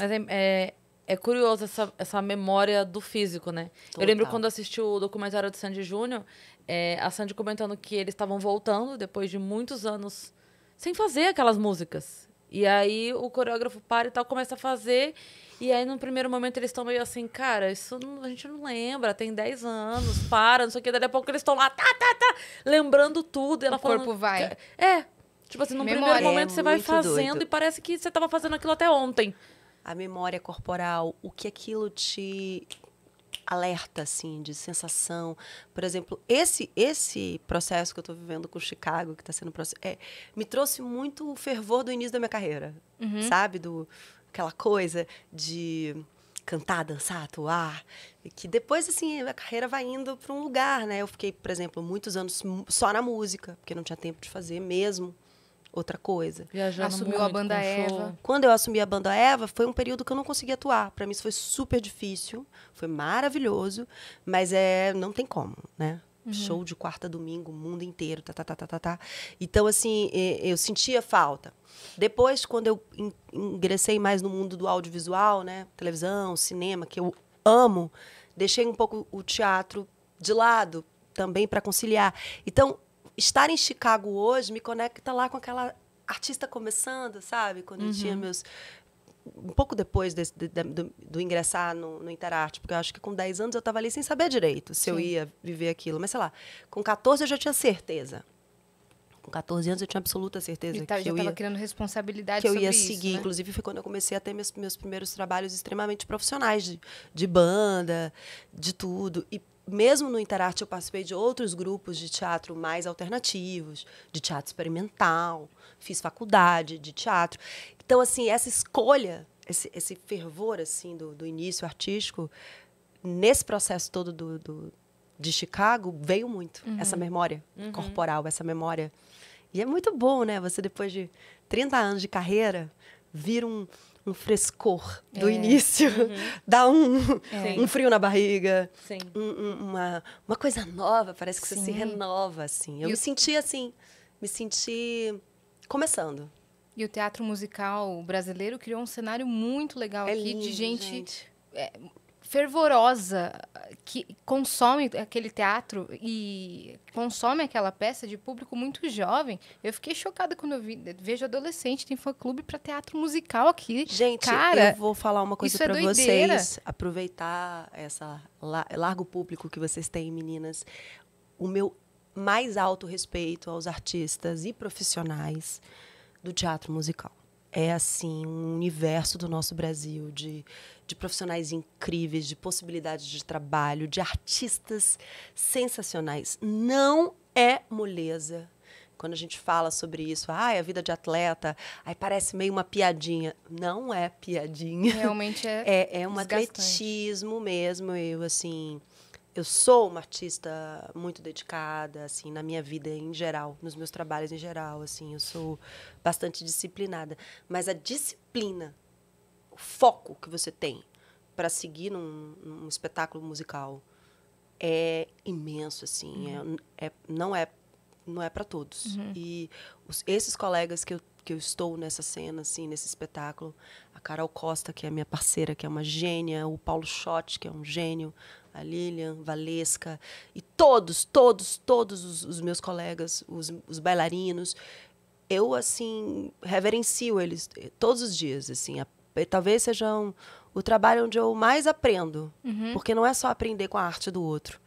Mas é, é, é curioso essa, essa memória do físico, né? Total. Eu lembro quando assisti o documentário do Sandy Júnior, é, a Sandy comentando que eles estavam voltando depois de muitos anos sem fazer aquelas músicas. E aí o coreógrafo para e tal, começa a fazer. E aí, no primeiro momento, eles estão meio assim, cara, isso não, a gente não lembra, tem 10 anos, para, não sei o que. Daí a pouco eles estão lá, tá, tá, tá, lembrando tudo. E ela o falando, corpo vai. É. Tipo assim, no Memória, primeiro momento é você vai fazendo doido. e parece que você estava fazendo aquilo até ontem. A memória corporal, o que aquilo te alerta, assim, de sensação. Por exemplo, esse esse processo que eu estou vivendo com Chicago, que está sendo é, me trouxe muito o fervor do início da minha carreira, uhum. sabe? Do aquela coisa de cantar, dançar, atuar, que depois assim a carreira vai indo para um lugar, né? Eu fiquei, por exemplo, muitos anos só na música, porque não tinha tempo de fazer mesmo outra coisa. Viajando Assumiu muito, a banda Eva. Quando eu assumi a banda Eva, foi um período que eu não consegui atuar. Para mim isso foi super difícil, foi maravilhoso, mas é não tem como, né? Uhum. Show de quarta domingo, mundo inteiro, tá, tá, tá, tá, tá, tá. Então, assim, eu sentia falta. Depois, quando eu ingressei mais no mundo do audiovisual, né? Televisão, cinema, que eu amo, deixei um pouco o teatro de lado também para conciliar. Então, estar em Chicago hoje me conecta lá com aquela artista começando, sabe? Quando uhum. eu tinha meus. Um pouco depois de, de, do, do, ingressar no, no, Interarte, porque eu acho que com 10 anos eu estava ali sem saber direito se Sim. eu ia viver aquilo. Mas sei lá, com 14 eu já tinha certeza. Com 14 anos eu tinha absoluta certeza e tá, que eu ia. criando responsabilidade que eu ia seguir. Isso, né? Inclusive foi quando eu comecei a ter meus, meus primeiros trabalhos extremamente profissionais de, de banda, de tudo. E mesmo no Interarte, eu participei de outros grupos de teatro mais alternativos, de teatro experimental, fiz faculdade de teatro. Então, assim, essa escolha, esse, esse fervor assim do, do início artístico, nesse processo todo do, do de Chicago, veio muito uhum. essa memória uhum. corporal, essa memória. E é muito bom, né? Você, depois de 30 anos de carreira, vir um um frescor do é. início. Uhum. Dá um, é. um frio na barriga. Um, uma, uma coisa nova, parece que Sim. você se renova, assim. Eu e me o... senti assim, me senti começando. E o teatro musical brasileiro criou um cenário muito legal é aqui lindo, de gente, gente. É, fervorosa que consome aquele teatro e consome aquela peça de público muito jovem. Eu fiquei chocada quando eu vi, vejo adolescente tem fã clube para teatro musical aqui. Gente, Cara, eu vou falar uma coisa para é vocês, aproveitar essa largo público que vocês têm, meninas. O meu mais alto respeito aos artistas e profissionais do teatro musical é assim um universo do nosso Brasil de, de profissionais incríveis, de possibilidades de trabalho, de artistas sensacionais. Não é moleza. Quando a gente fala sobre isso, ai, ah, a vida de atleta, aí parece meio uma piadinha. Não é piadinha. Realmente é. É, é um atletismo mesmo. Eu, assim, eu sou uma artista muito dedicada, assim, na minha vida em geral, nos meus trabalhos em geral, assim, eu sou bastante disciplinada. Mas a disciplina, o foco que você tem para seguir num, num, espetáculo musical é imenso, assim, uhum. é, é, não é não é para todos. Uhum. E os, esses colegas que eu que eu estou nessa cena, assim, nesse espetáculo. A Carol Costa, que é a minha parceira, que é uma gênia, o Paulo Schott, que é um gênio, a Lilian, Valesca, e todos, todos, todos os, os meus colegas, os, os, bailarinos. Eu, assim, reverencio eles todos os dias, assim. A, talvez sejam o trabalho onde eu mais aprendo, uhum. porque não é só aprender com a arte do outro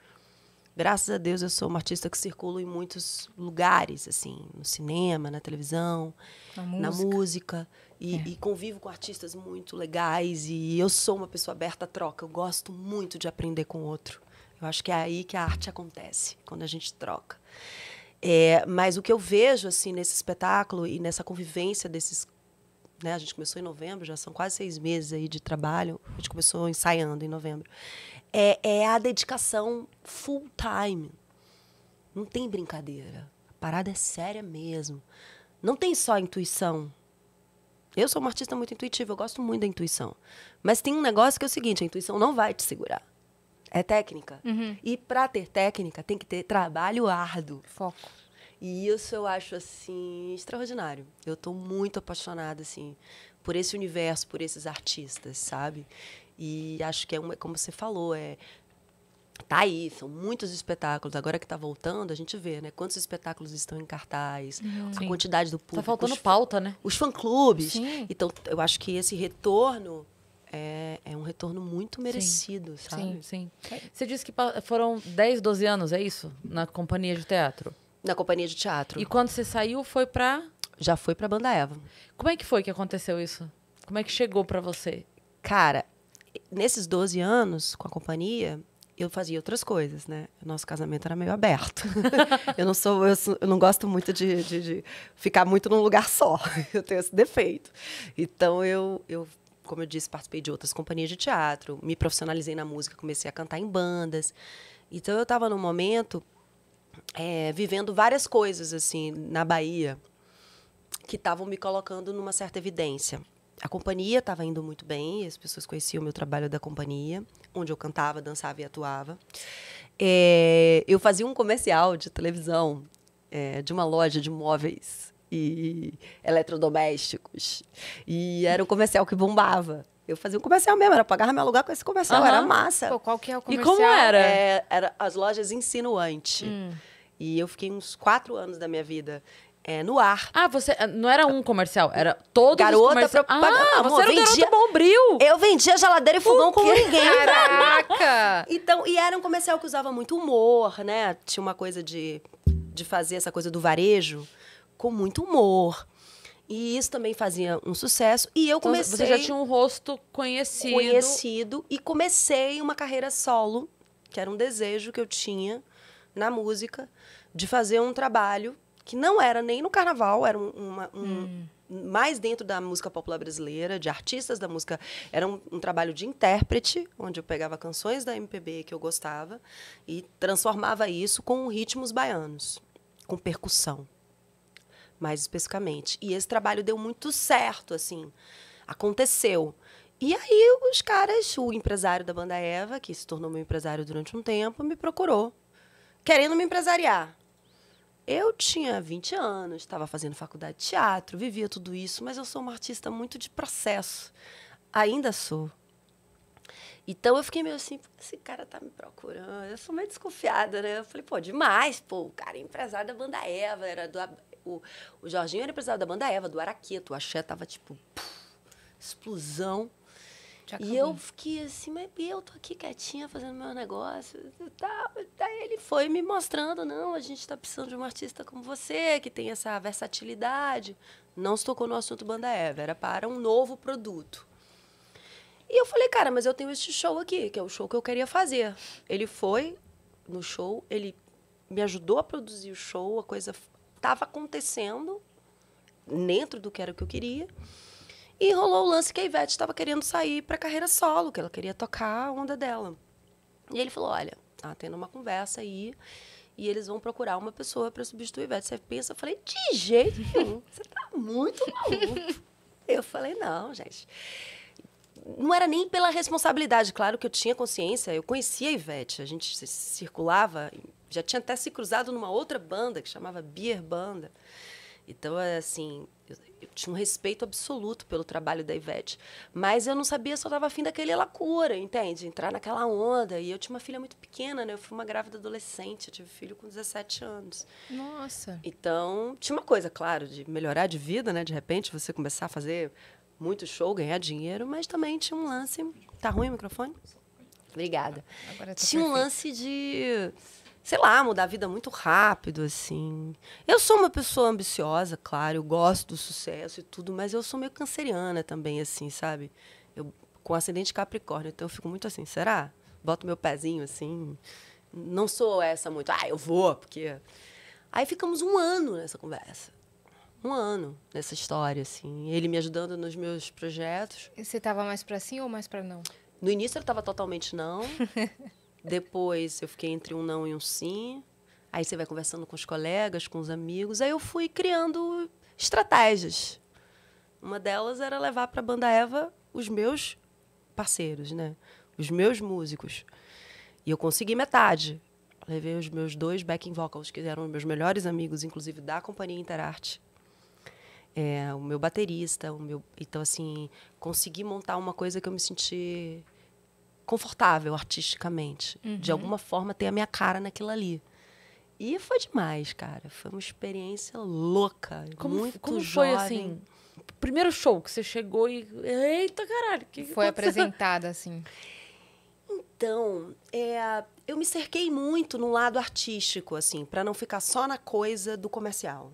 graças a Deus eu sou uma artista que circula em muitos lugares, assim, no cinema, na televisão, na música. Na música e, é. e, convivo com artistas muito legais e eu sou uma pessoa aberta à troca. Eu gosto muito de aprender com o outro. Eu acho que é aí que a arte acontece, quando a gente troca. É, mas o que eu vejo assim nesse espetáculo e nessa convivência desses né, a gente começou em novembro, já são quase seis meses aí de trabalho. A gente começou ensaiando em novembro é, é a dedicação full time. Não tem brincadeira. A parada é séria mesmo. Não tem só intuição. Eu sou uma artista muito intuitiva, eu gosto muito da intuição. Mas tem um negócio que é o seguinte: a intuição não vai te segurar. É técnica. Uhum. E para ter técnica, tem que ter trabalho árduo. Foco. E isso eu acho, assim, extraordinário. Eu estou muito apaixonada, assim, por esse universo, por esses artistas, sabe? E acho que é uma, como você falou, é Tá aí, são muitos espetáculos. Agora que está voltando, a gente vê, né? Quantos espetáculos estão em cartaz, hum, a sim. quantidade do tá público. Tá faltando pauta, né? Os fã-clubes. Então, eu acho que esse retorno é, é um retorno muito merecido, sim. sabe? Sim, sim. Você disse que foram 10, 12 anos, é isso? Na companhia de teatro? Na companhia de teatro. E quando você saiu, foi pra... Já foi pra Banda Eva. Como é que foi que aconteceu isso? Como é que chegou para você? Cara, nesses 12 anos com a companhia, eu fazia outras coisas, né? Nosso casamento era meio aberto. eu não sou, eu, sou, eu não gosto muito de, de, de, ficar muito num lugar só. Eu tenho esse defeito. Então eu, eu, como eu disse, participei de outras companhias de teatro, me profissionalizei na música, comecei a cantar em bandas. Então eu estava num momento é, vivendo várias coisas assim na Bahia que estavam me colocando numa certa evidência a companhia estava indo muito bem, as pessoas conheciam o meu trabalho da companhia, onde eu cantava, dançava e atuava. É, eu fazia um comercial de televisão é, de uma loja de móveis e eletrodomésticos. E era um comercial que bombava. Eu fazia um comercial mesmo, era pagar meu lugar com esse comercial, uhum. era massa. Pô, qual que é o comercial? E como era? É, era as lojas insinuante. Hum. E eu fiquei uns quatro anos da minha vida é no ar. Ah, você. Ah, não era um comercial, era todo Garota comercial. propaganda. Ah, amor, você era um vendia, bombril. Eu vendia geladeira e fogão como ninguém. Caraca! então, e era um comercial que usava muito humor, né? Tinha uma coisa de, de fazer essa coisa do varejo com muito humor. E isso também fazia um sucesso. E eu comecei. Então, você já tinha um rosto conhecido. Conhecido. E comecei uma carreira solo, que era um desejo que eu tinha na música, de fazer um trabalho que não era nem no carnaval, era um, uma, um, hum. mais dentro da música popular brasileira, de artistas da música. Era um, um, trabalho de intérprete, onde eu pegava canções da MPB que eu gostava e transformava isso com ritmos baianos, com percussão, mais especificamente. E esse trabalho deu muito certo, assim, aconteceu. E aí os caras, o empresário da banda Eva, que se tornou meu empresário durante um tempo, me procurou, querendo me empresariar. Eu tinha 20 anos, estava fazendo faculdade de teatro, vivia tudo isso, mas eu sou uma artista muito de processo. Ainda sou. Então eu fiquei meio assim, esse cara tá me procurando. Eu sou meio desconfiada, né? Eu falei, pô, demais, pô, o cara é empresário da banda Eva, era do o, o Jorginho era empresário da banda Eva, do Araqueto, o Axé tava tipo, puf, explosão. E eu fiquei assim, mas eu tô aqui quietinha fazendo meu negócio. Tá, ele foi me mostrando, não, a gente tá precisando de um artista como você, que tem essa versatilidade. Não se tocou no assunto Banda Eva, era para um novo produto. E eu falei, cara, mas eu tenho este show aqui, que é o show que eu queria fazer. Ele foi no show, ele me ajudou a produzir o show, a coisa tava acontecendo dentro do que era o que eu queria. E rolou o lance que a Ivete estava querendo sair para carreira solo, que ela queria tocar a onda dela. E ele falou: Olha, tá tendo uma conversa aí e eles vão procurar uma pessoa para substituir a Ivete. Você pensa? Eu falei: De jeito nenhum, você tá muito maluco. eu falei: Não, gente. Não era nem pela responsabilidade, claro que eu tinha consciência, eu conhecia a Ivete, a gente circulava, já tinha até se cruzado numa outra banda que chamava Beer Banda. Então, é assim, eu, eu tinha um respeito absoluto pelo trabalho da Ivete. Mas eu não sabia se eu estava afim daquele lacura entende? Entrar naquela onda. E eu tinha uma filha muito pequena, né? Eu fui uma grávida adolescente, eu tive filho com 17 anos. Nossa! Então, tinha uma coisa, claro, de melhorar de vida, né? De repente, você começar a fazer muito show, ganhar dinheiro, mas também tinha um lance. Tá ruim o microfone? Obrigada. Tinha um lance de sei lá, mudar a vida muito rápido, assim. Eu sou uma pessoa ambiciosa, claro, eu gosto do sucesso e tudo, mas eu sou meio canceriana também, assim, sabe? Eu, com ascendente capricórnio, então eu fico muito assim, será? Boto meu pezinho assim. Não sou essa muito, ah, eu vou, porque. Aí ficamos um ano nessa conversa. Um ano nessa história, assim. Ele me ajudando nos meus projetos. E você estava mais para sim ou mais para não? No início ele estava totalmente não. Depois eu fiquei entre um não e um sim. Aí você vai conversando com os colegas, com os amigos. Aí eu fui criando estratégias. Uma delas era levar para a banda Eva os meus parceiros, né? Os meus músicos. E eu consegui metade. Levei os meus dois backing vocals, que eram meus melhores amigos, inclusive da companhia Interarte. É, o meu baterista, o meu. Então, assim, consegui montar uma coisa que eu me senti confortável artisticamente. Uhum. De alguma forma, ter a minha cara naquilo ali. E foi demais, cara. Foi uma experiência louca. Como, muito como jovem. foi assim? Primeiro show que você chegou e. Eita caralho! Que foi que apresentada assim. Então, é, eu me cerquei muito no lado artístico, assim, para não ficar só na coisa do comercial.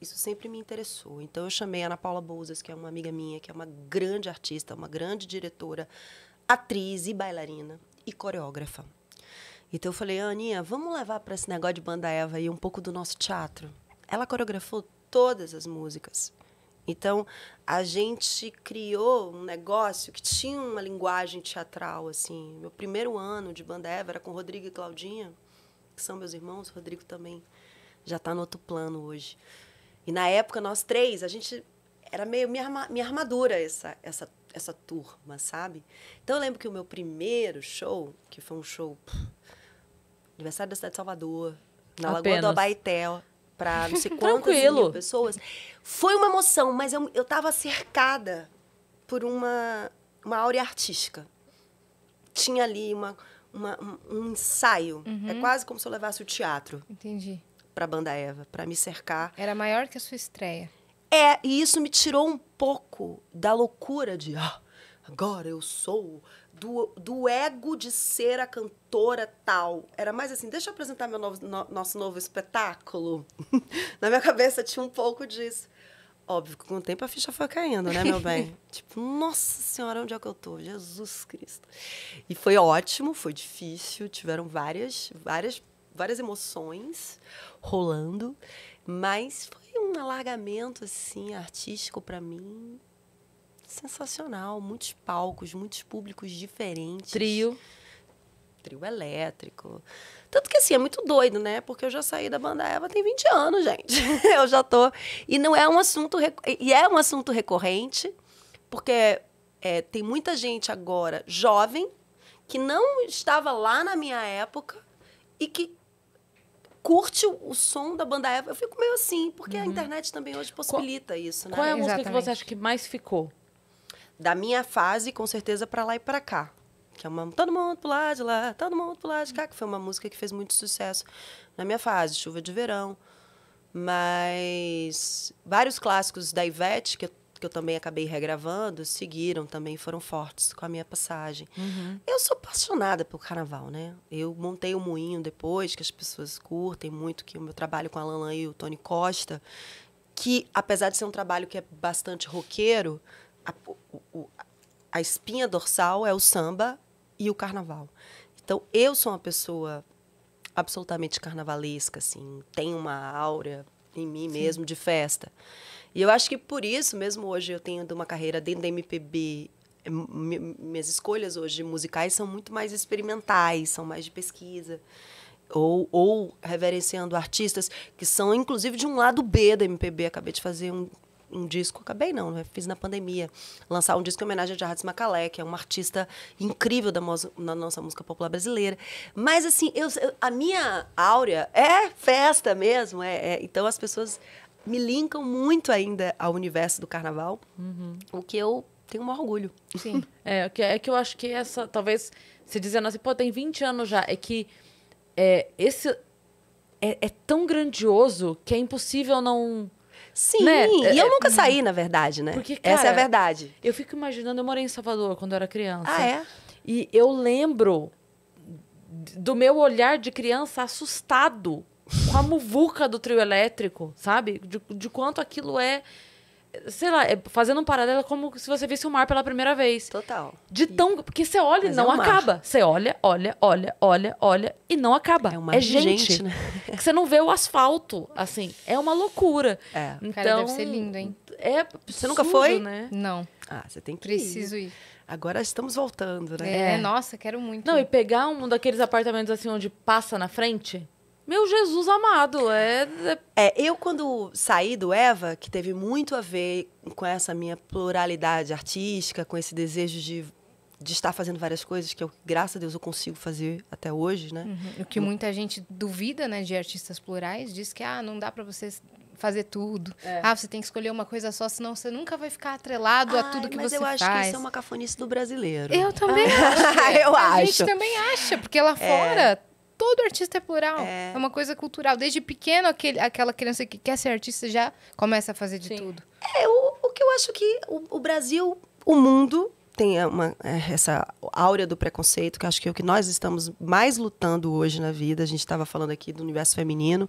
Isso sempre me interessou. Então, eu chamei a Ana Paula Bouzas, que é uma amiga minha, que é uma grande artista, uma grande diretora atriz e bailarina e coreógrafa. Então eu falei, Aninha, vamos levar para esse negócio de banda Eva aí um pouco do nosso teatro. Ela coreografou todas as músicas. Então a gente criou um negócio que tinha uma linguagem teatral assim. Meu primeiro ano de banda Eva era com Rodrigo e Claudinha, que são meus irmãos. O Rodrigo também já está no outro plano hoje. E na época nós três, a gente era meio minha, minha armadura essa essa essa turma, sabe? Então eu lembro que o meu primeiro show, que foi um show pff, aniversário da cidade de Salvador, na Apenas. Lagoa do Abaetel, para não sei quantas mil pessoas, foi uma emoção, mas eu, eu tava cercada por uma, uma áurea artística. Tinha ali uma, uma um ensaio. É uhum. É quase como se eu levasse o teatro. Entendi. Pra banda Eva, para me cercar. Era maior que a sua estreia. É, e isso me tirou um pouco da loucura de ah, agora eu sou do, do ego de ser a cantora tal. Era mais assim, deixa eu apresentar meu novo, no, nosso novo espetáculo. Na minha cabeça tinha um pouco disso. Óbvio que com o tempo a ficha foi caindo, né, meu bem? tipo, nossa senhora, onde é que eu tô? Jesus Cristo. E foi ótimo, foi difícil, tiveram várias, várias, várias emoções rolando, mas foi foi um alargamento assim artístico para mim sensacional, muitos palcos, muitos públicos diferentes. Trio. Trio elétrico. Tanto que assim, é muito doido, né? Porque eu já saí da banda Eva tem 20 anos, gente. eu já tô. E não é um assunto. E é um assunto recorrente, porque é, tem muita gente agora jovem que não estava lá na minha época e que curte o som da banda Eva. Eu fico meio assim, porque uhum. a internet também hoje possibilita isso, né? Qual é a música que você acha que mais ficou? Da minha fase, com certeza, para lá e para cá. Que é uma Todo Mundo Pro Lado de Lá, Todo Mundo Pro Lado de Cá, que foi uma música que fez muito sucesso na minha fase, Chuva de Verão. Mas vários clássicos da Ivete, que eu que eu também acabei regravando, seguiram também, foram fortes com a minha passagem. Uhum. Eu sou apaixonada pelo carnaval, né? Eu montei o um moinho depois, que as pessoas curtem muito, que o meu trabalho com a Lanlan e o Tony Costa, que apesar de ser um trabalho que é bastante roqueiro, a, o, a espinha dorsal é o samba e o carnaval. Então, eu sou uma pessoa absolutamente carnavalesca, assim, tem uma aura em mim Sim. mesmo de festa. E eu acho que por isso, mesmo hoje, eu tenho uma carreira dentro da MPB. É, minhas escolhas hoje musicais são muito mais experimentais, são mais de pesquisa. Ou, ou reverenciando artistas que são, inclusive, de um lado B da MPB. Acabei de fazer um, um disco, acabei não, né, fiz na pandemia, lançar um disco em homenagem a Jardim Macalé, que é uma artista incrível da, nossa música popular brasileira. Mas assim, eu, a minha áurea é festa mesmo, é, é, então as pessoas me linkam muito ainda ao universo do carnaval, uhum. o que eu tenho um orgulho. Sim. é, que, é, é que eu acho que essa, talvez, se dizendo assim, pô, tem 20 anos já, é que é, esse é, é tão grandioso que é impossível não. Sim, né? É, e eu é, nunca uhum. saí, na verdade, né? Porque, cara, Essa é a verdade. Eu fico imaginando, eu morei em Salvador quando eu era criança. Ah, é? E eu lembro do meu olhar de criança assustado com a muvuca do trio elétrico, sabe? De, de quanto aquilo é. Sei lá, é fazendo um paralelo como se você visse o mar pela primeira vez. Total. De tão. Porque você olha Mas e é não é acaba. Você olha, olha, olha, olha, olha e não acaba. É uma é gente. gente né? É que você não vê o asfalto, assim. É uma loucura. É. Então, Cara, deve ser lindo, hein? É absurdo, você nunca foi? Né? Não. Ah, você tem que Preciso ir. ir. Agora estamos voltando, né? É, nossa, quero muito. Não, e pegar um daqueles apartamentos assim onde passa na frente, meu Jesus amado, é, é... é... Eu, quando saí do Eva, que teve muito a ver com essa minha pluralidade artística, com esse desejo de, de estar fazendo várias coisas, que eu, graças a Deus eu consigo fazer até hoje, né? Uhum. O que muita gente duvida, né, de artistas plurais, diz que, ah, não dá para você fazer tudo. É. Ah, você tem que escolher uma coisa só, senão você nunca vai ficar atrelado Ai, a tudo que você faz. Mas eu acho que isso é uma cafonice do brasileiro. Eu também ah. acho. eu a acho. A gente também acha, porque lá é. fora todo artista é plural. É, é uma coisa cultural. Desde pequeno, aquele, aquela criança que quer ser artista já começa a fazer de Sim. tudo. É, o, o que eu acho que o, o Brasil, o mundo, tem uma, é, essa áurea do preconceito, que acho que é o que nós estamos mais lutando hoje na vida. A gente estava falando aqui do universo feminino,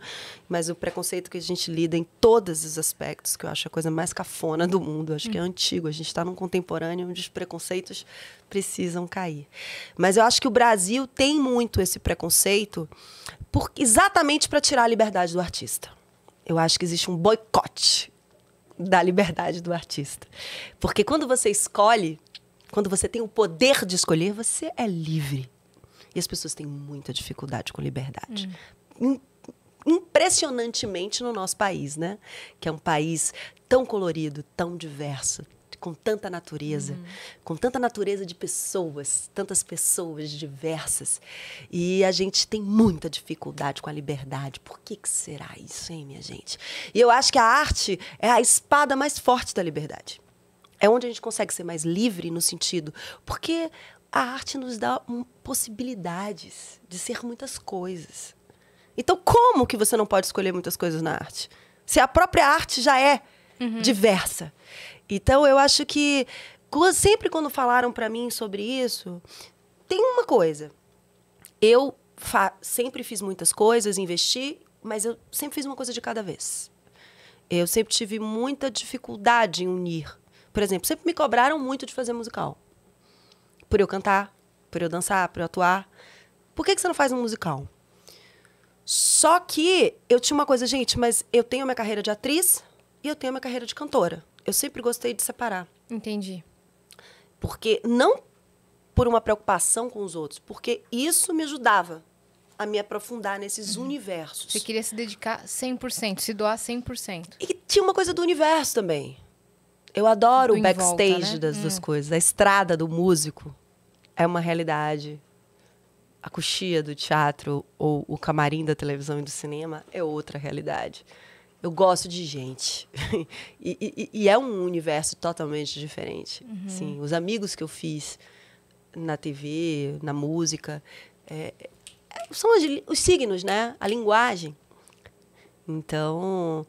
mas o preconceito que a gente lida em todos os aspectos, que eu acho a coisa mais cafona do mundo, acho que é hum. antigo. A gente está num contemporâneo onde os preconceitos precisam cair. Mas eu acho que o Brasil tem muito esse preconceito por, exatamente para tirar a liberdade do artista. Eu acho que existe um boicote da liberdade do artista. Porque quando você escolhe quando você tem o poder de escolher, você é livre. E as pessoas têm muita dificuldade com liberdade. Hum. Impressionantemente no nosso país, né? Que é um país tão colorido, tão diverso, com tanta natureza, uhum. com tanta natureza de pessoas, tantas pessoas diversas. E a gente tem muita dificuldade com a liberdade. Por que, que será isso, hein, minha gente? E eu acho que a arte é a espada mais forte da liberdade. É onde a gente consegue ser mais livre no sentido. Porque a arte nos dá hum, possibilidades de ser muitas coisas. Então, como que você não pode escolher muitas coisas na arte? Se a própria arte já é uhum. diversa. Então, eu acho que sempre quando falaram para mim sobre isso, tem uma coisa. Eu sempre fiz muitas coisas, investi, mas eu sempre fiz uma coisa de cada vez. Eu sempre tive muita dificuldade em unir por exemplo, sempre me cobraram muito de fazer musical. Por eu cantar, por eu dançar, por eu atuar. Por que, que você não faz um musical? Só que eu tinha uma coisa, gente, mas eu tenho minha carreira de atriz e eu tenho minha carreira de cantora. Eu sempre gostei de separar. Entendi. Porque não por uma preocupação com os outros, porque isso me ajudava a me aprofundar nesses uhum. universos. Você queria se dedicar 100%, se doar 100%. E tinha uma coisa do universo também eu adoro do o backstage volta, né? das, das é. coisas. A estrada do músico é uma realidade. A coxia do teatro ou o camarim da televisão e do cinema é outra realidade. Eu gosto de gente. e, e, e, é um universo totalmente diferente. Uhum. Sim, os amigos que eu fiz na TV, na música, é, é são os, os signos, né? A linguagem. Então,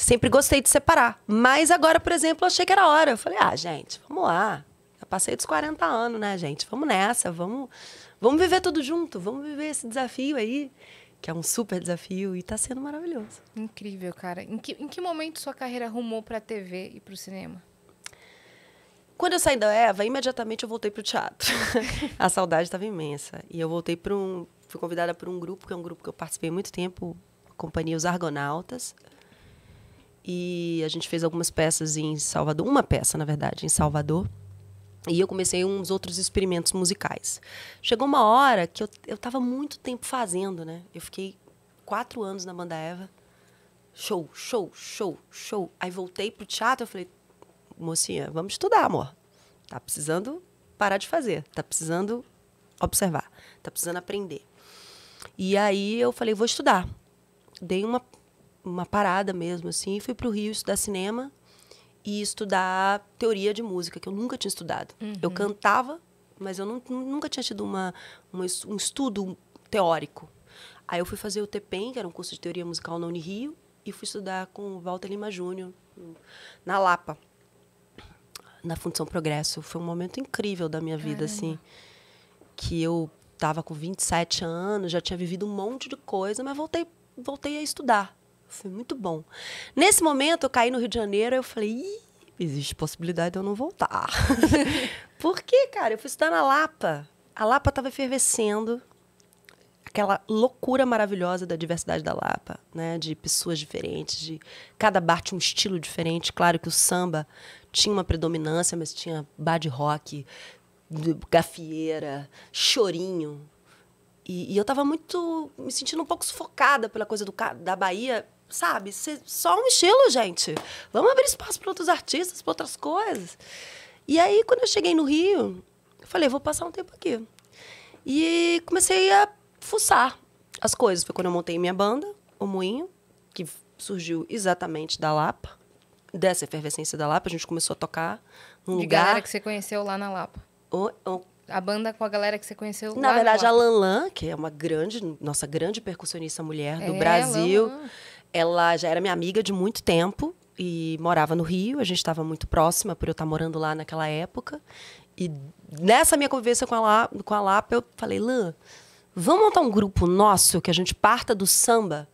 Sempre gostei de separar. Mas agora, por exemplo, achei que era hora. Eu falei, ah, gente, vamos lá. Já passei dos 40 anos, né, gente? Vamos nessa, vamos, vamos viver tudo junto, vamos viver esse desafio aí que é um super desafio e está sendo maravilhoso. Incrível, cara. Em que, em que momento sua carreira rumou para a TV e para o cinema? Quando eu saí da Eva, imediatamente eu voltei para o teatro. a saudade estava imensa. E eu voltei para um. Fui convidada por um grupo, que é um grupo que eu participei há muito tempo, a companhia Os Argonautas e a gente fez algumas peças em Salvador, uma peça, na verdade, em Salvador. E eu comecei uns outros experimentos musicais. Chegou uma hora que eu, eu muito tempo fazendo, né? Eu fiquei quatro anos na banda Eva. Show, show, show, show. Aí voltei pro teatro, e falei, mocinha, vamos estudar, amor. Tá precisando parar de fazer, tá precisando observar, tá precisando aprender. E aí eu falei, vou estudar. Dei uma uma parada mesmo, assim. Fui para o Rio estudar cinema e estudar teoria de música, que eu nunca tinha estudado. Uhum. Eu cantava, mas eu não, nunca tinha tido uma, uma, um estudo teórico. Aí eu fui fazer o TPEM, que era um curso de teoria musical na Unirio, e fui estudar com o Walter Lima Júnior, na Lapa, na Fundação Progresso. Foi um momento incrível da minha Caramba. vida, assim, que eu estava com 27 anos, já tinha vivido um monte de coisa, mas voltei, voltei a estudar. Foi muito bom. Nesse momento, eu caí no Rio de Janeiro, eu falei, Ih, existe possibilidade de eu não voltar. Por quê, cara? Eu fui estudar na Lapa. A Lapa estava efervescendo. Aquela loucura maravilhosa da diversidade da Lapa, né? De pessoas diferentes, de cada bar tinha um estilo diferente. Claro que o samba tinha uma predominância, mas tinha bar de rock, gafieira, chorinho. E, e eu estava muito me sentindo um pouco sufocada pela coisa do, da Bahia sabe? Só um estilo, gente. Vamos abrir espaço para outros artistas, para outras coisas. E aí, quando eu cheguei no Rio, eu falei, vou passar um tempo aqui. E comecei a fuçar as coisas. Foi quando eu montei minha banda, O Moinho, que surgiu exatamente da Lapa, dessa efervescência da Lapa. A gente começou a tocar num De lugar... galera que você conheceu lá na Lapa. O, o... A banda com a galera que você conheceu na lá verdade, na Lapa. a Lanlan, que é uma grande, nossa grande percussionista mulher do é, Brasil... Lan -Lan ela já era minha amiga de muito tempo e morava no Rio. A gente estava muito próxima, por eu estar tá morando lá naquela época. E nessa minha convivência com a, com a Lapa, eu falei, Lã, vamos montar um grupo nosso que a gente parta do samba,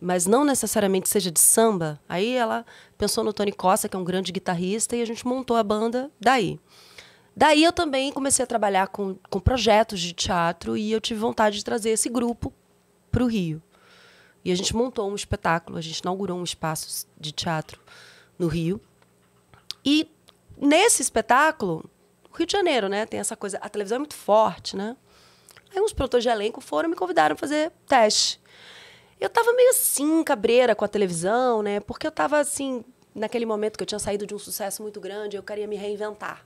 mas não necessariamente seja de samba. Aí ela pensou no Tony Costa, que é um grande guitarrista, e a gente montou a banda daí. Daí eu também comecei a trabalhar com, com projetos de teatro e eu tive vontade de trazer esse grupo para o Rio. E a gente montou um espetáculo, a gente inaugurou um espaço de teatro no Rio. E nesse espetáculo, Rio de Janeiro, né? Tem essa coisa, a televisão é muito forte, né? Aí uns produtores de elenco foram me convidaram a fazer teste. Eu tava meio assim, cabreira com a televisão, né? Porque eu tava assim, naquele momento que eu tinha saído de um sucesso muito grande, eu queria me reinventar.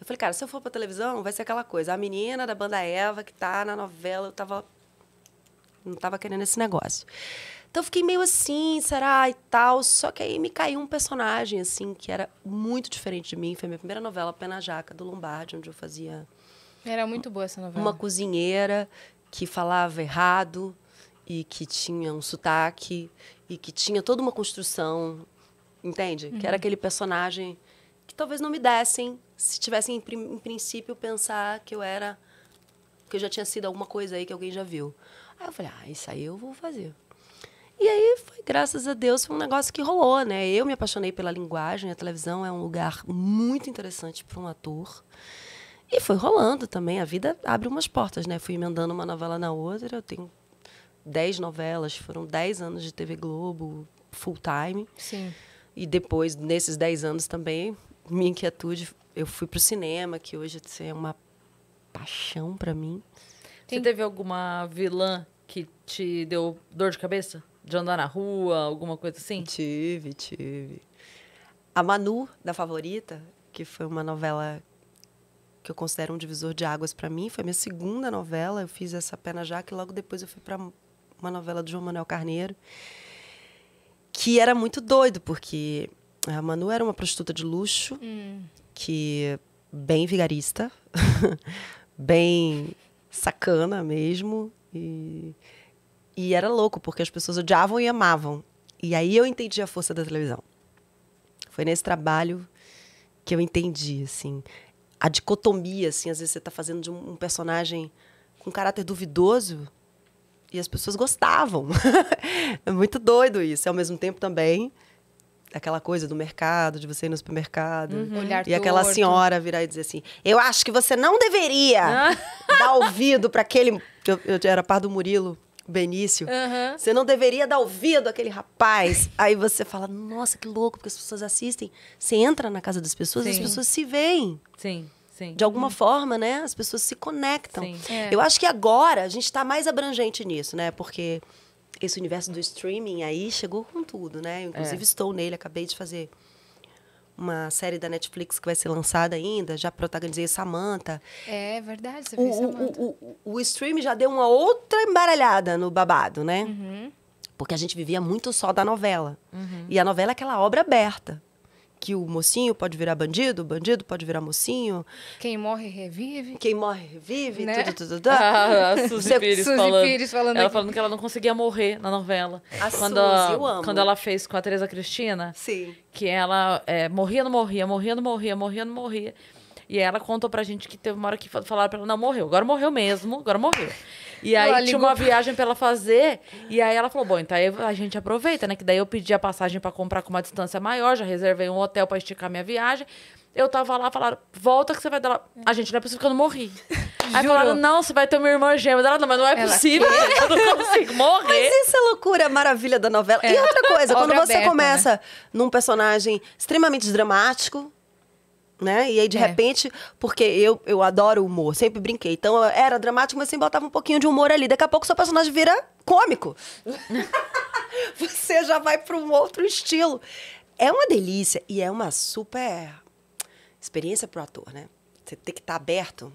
Eu falei, cara, se eu for pra televisão, vai ser aquela coisa. A menina da banda Eva que tá na novela, eu tava não estava querendo esse negócio. Então fiquei meio assim, será e tal. Só que aí me caiu um personagem, assim, que era muito diferente de mim. Foi minha primeira novela, Pena Jaca, do Lombardi, onde eu fazia. Era muito boa essa novela. Uma cozinheira que falava errado e que tinha um sotaque e que tinha toda uma construção, entende? Uhum. Que era uhum. aquele personagem que talvez não me dessem se tivessem, em, prin em princípio, pensar que eu era. que eu já tinha sido alguma coisa aí que alguém já viu. Aí eu falei, ah, isso aí eu vou fazer. E aí, foi, graças a Deus, foi um negócio que rolou, né? Eu me apaixonei pela linguagem, a televisão é um lugar muito interessante para um ator. E foi rolando também, a vida abre umas portas, né? Fui emendando uma novela na outra, eu tenho dez novelas, foram dez anos de TV Globo, full time. Sim. E depois, nesses dez anos também, minha inquietude, eu fui para o cinema, que hoje é uma paixão para mim. Tem... Você teve alguma vilã que te deu dor de cabeça? De andar na rua, alguma coisa assim? Tive, tive. A Manu, da Favorita, que foi uma novela que eu considero um divisor de águas para mim, foi minha segunda novela. Eu fiz essa Pena já que logo depois eu fui para uma novela do João Manuel Carneiro, que era muito doido, porque a Manu era uma prostituta de luxo, hum. que bem vigarista, bem sacana mesmo. E, e era louco, porque as pessoas odiavam e amavam. E aí eu entendi a força da televisão. Foi nesse trabalho que eu entendi, assim. A dicotomia, assim, às vezes você está fazendo de um personagem com caráter duvidoso e as pessoas gostavam. é muito doido isso. E ao mesmo tempo também, aquela coisa do mercado, de você ir no supermercado. Uhum. uhum. e aquela torto. senhora virar e dizer assim: Eu acho que você não deveria ah. dar ouvido para aquele. Eu, eu era par do Murilo. Benício, uhum. você não deveria dar ouvido àquele rapaz. Aí você fala, nossa, que louco, porque as pessoas assistem. Você entra na casa das pessoas sim. as pessoas se veem. Sim, sim. De alguma uhum. forma, né? As pessoas se conectam. É. Eu acho que agora a gente está mais abrangente nisso, né? Porque esse universo do streaming aí chegou com tudo, né? Eu, inclusive é. estou nele, acabei de fazer uma série da Netflix que vai ser lançada ainda, já protagonizei Samantha. É verdade, você fez Samantha. O, o, o, o streaming já deu uma outra embaralhada no babado, né? Uhum. Porque a gente vivia muito só da novela. Uhum. E a novela é aquela obra aberta que o mocinho pode virar bandido, bandido pode virar mocinho. Quem morre revive. Quem morre revive, né? tudo, tudo, tudo. Ah, a Suzy, Você, Pires, Suzy falando, Pires falando. Ela aqui. falando que ela não conseguia morrer na novela. A quando, Suzy, eu amo. Quando ela fez com a Teresa Cristina. Sim. Que ela é, morria, não morria, morria, não morria, morria, não morria e ela contou pra gente que teve uma hora que falaram pra ela, não, morreu, agora morreu mesmo, agora morreu. E aí ela tinha uma pra... viagem pra ela fazer, e aí ela falou, bom, então a gente aproveita, né? Que daí eu pedi a passagem para comprar com uma distância maior, já reservei um hotel para esticar minha viagem. Eu tava lá, falaram, volta que você vai dar A gente, não é possível que eu não morri. Aí falaram, não, você vai ter uma irmã gêmea. Ela, não, mas não é ela possível, que? eu não consigo morrer. Mas isso é loucura, maravilha da novela. É. E outra coisa, quando você aberta, começa né? num personagem extremamente dramático, né? E aí, de é. repente, porque eu, eu adoro humor, sempre brinquei. Então, era dramático, mas sempre botava um pouquinho de humor ali. Daqui a pouco, seu personagem vira cômico. Você já vai para um outro estilo. É uma delícia e é uma super experiência o ator, né? Você tem que estar tá aberto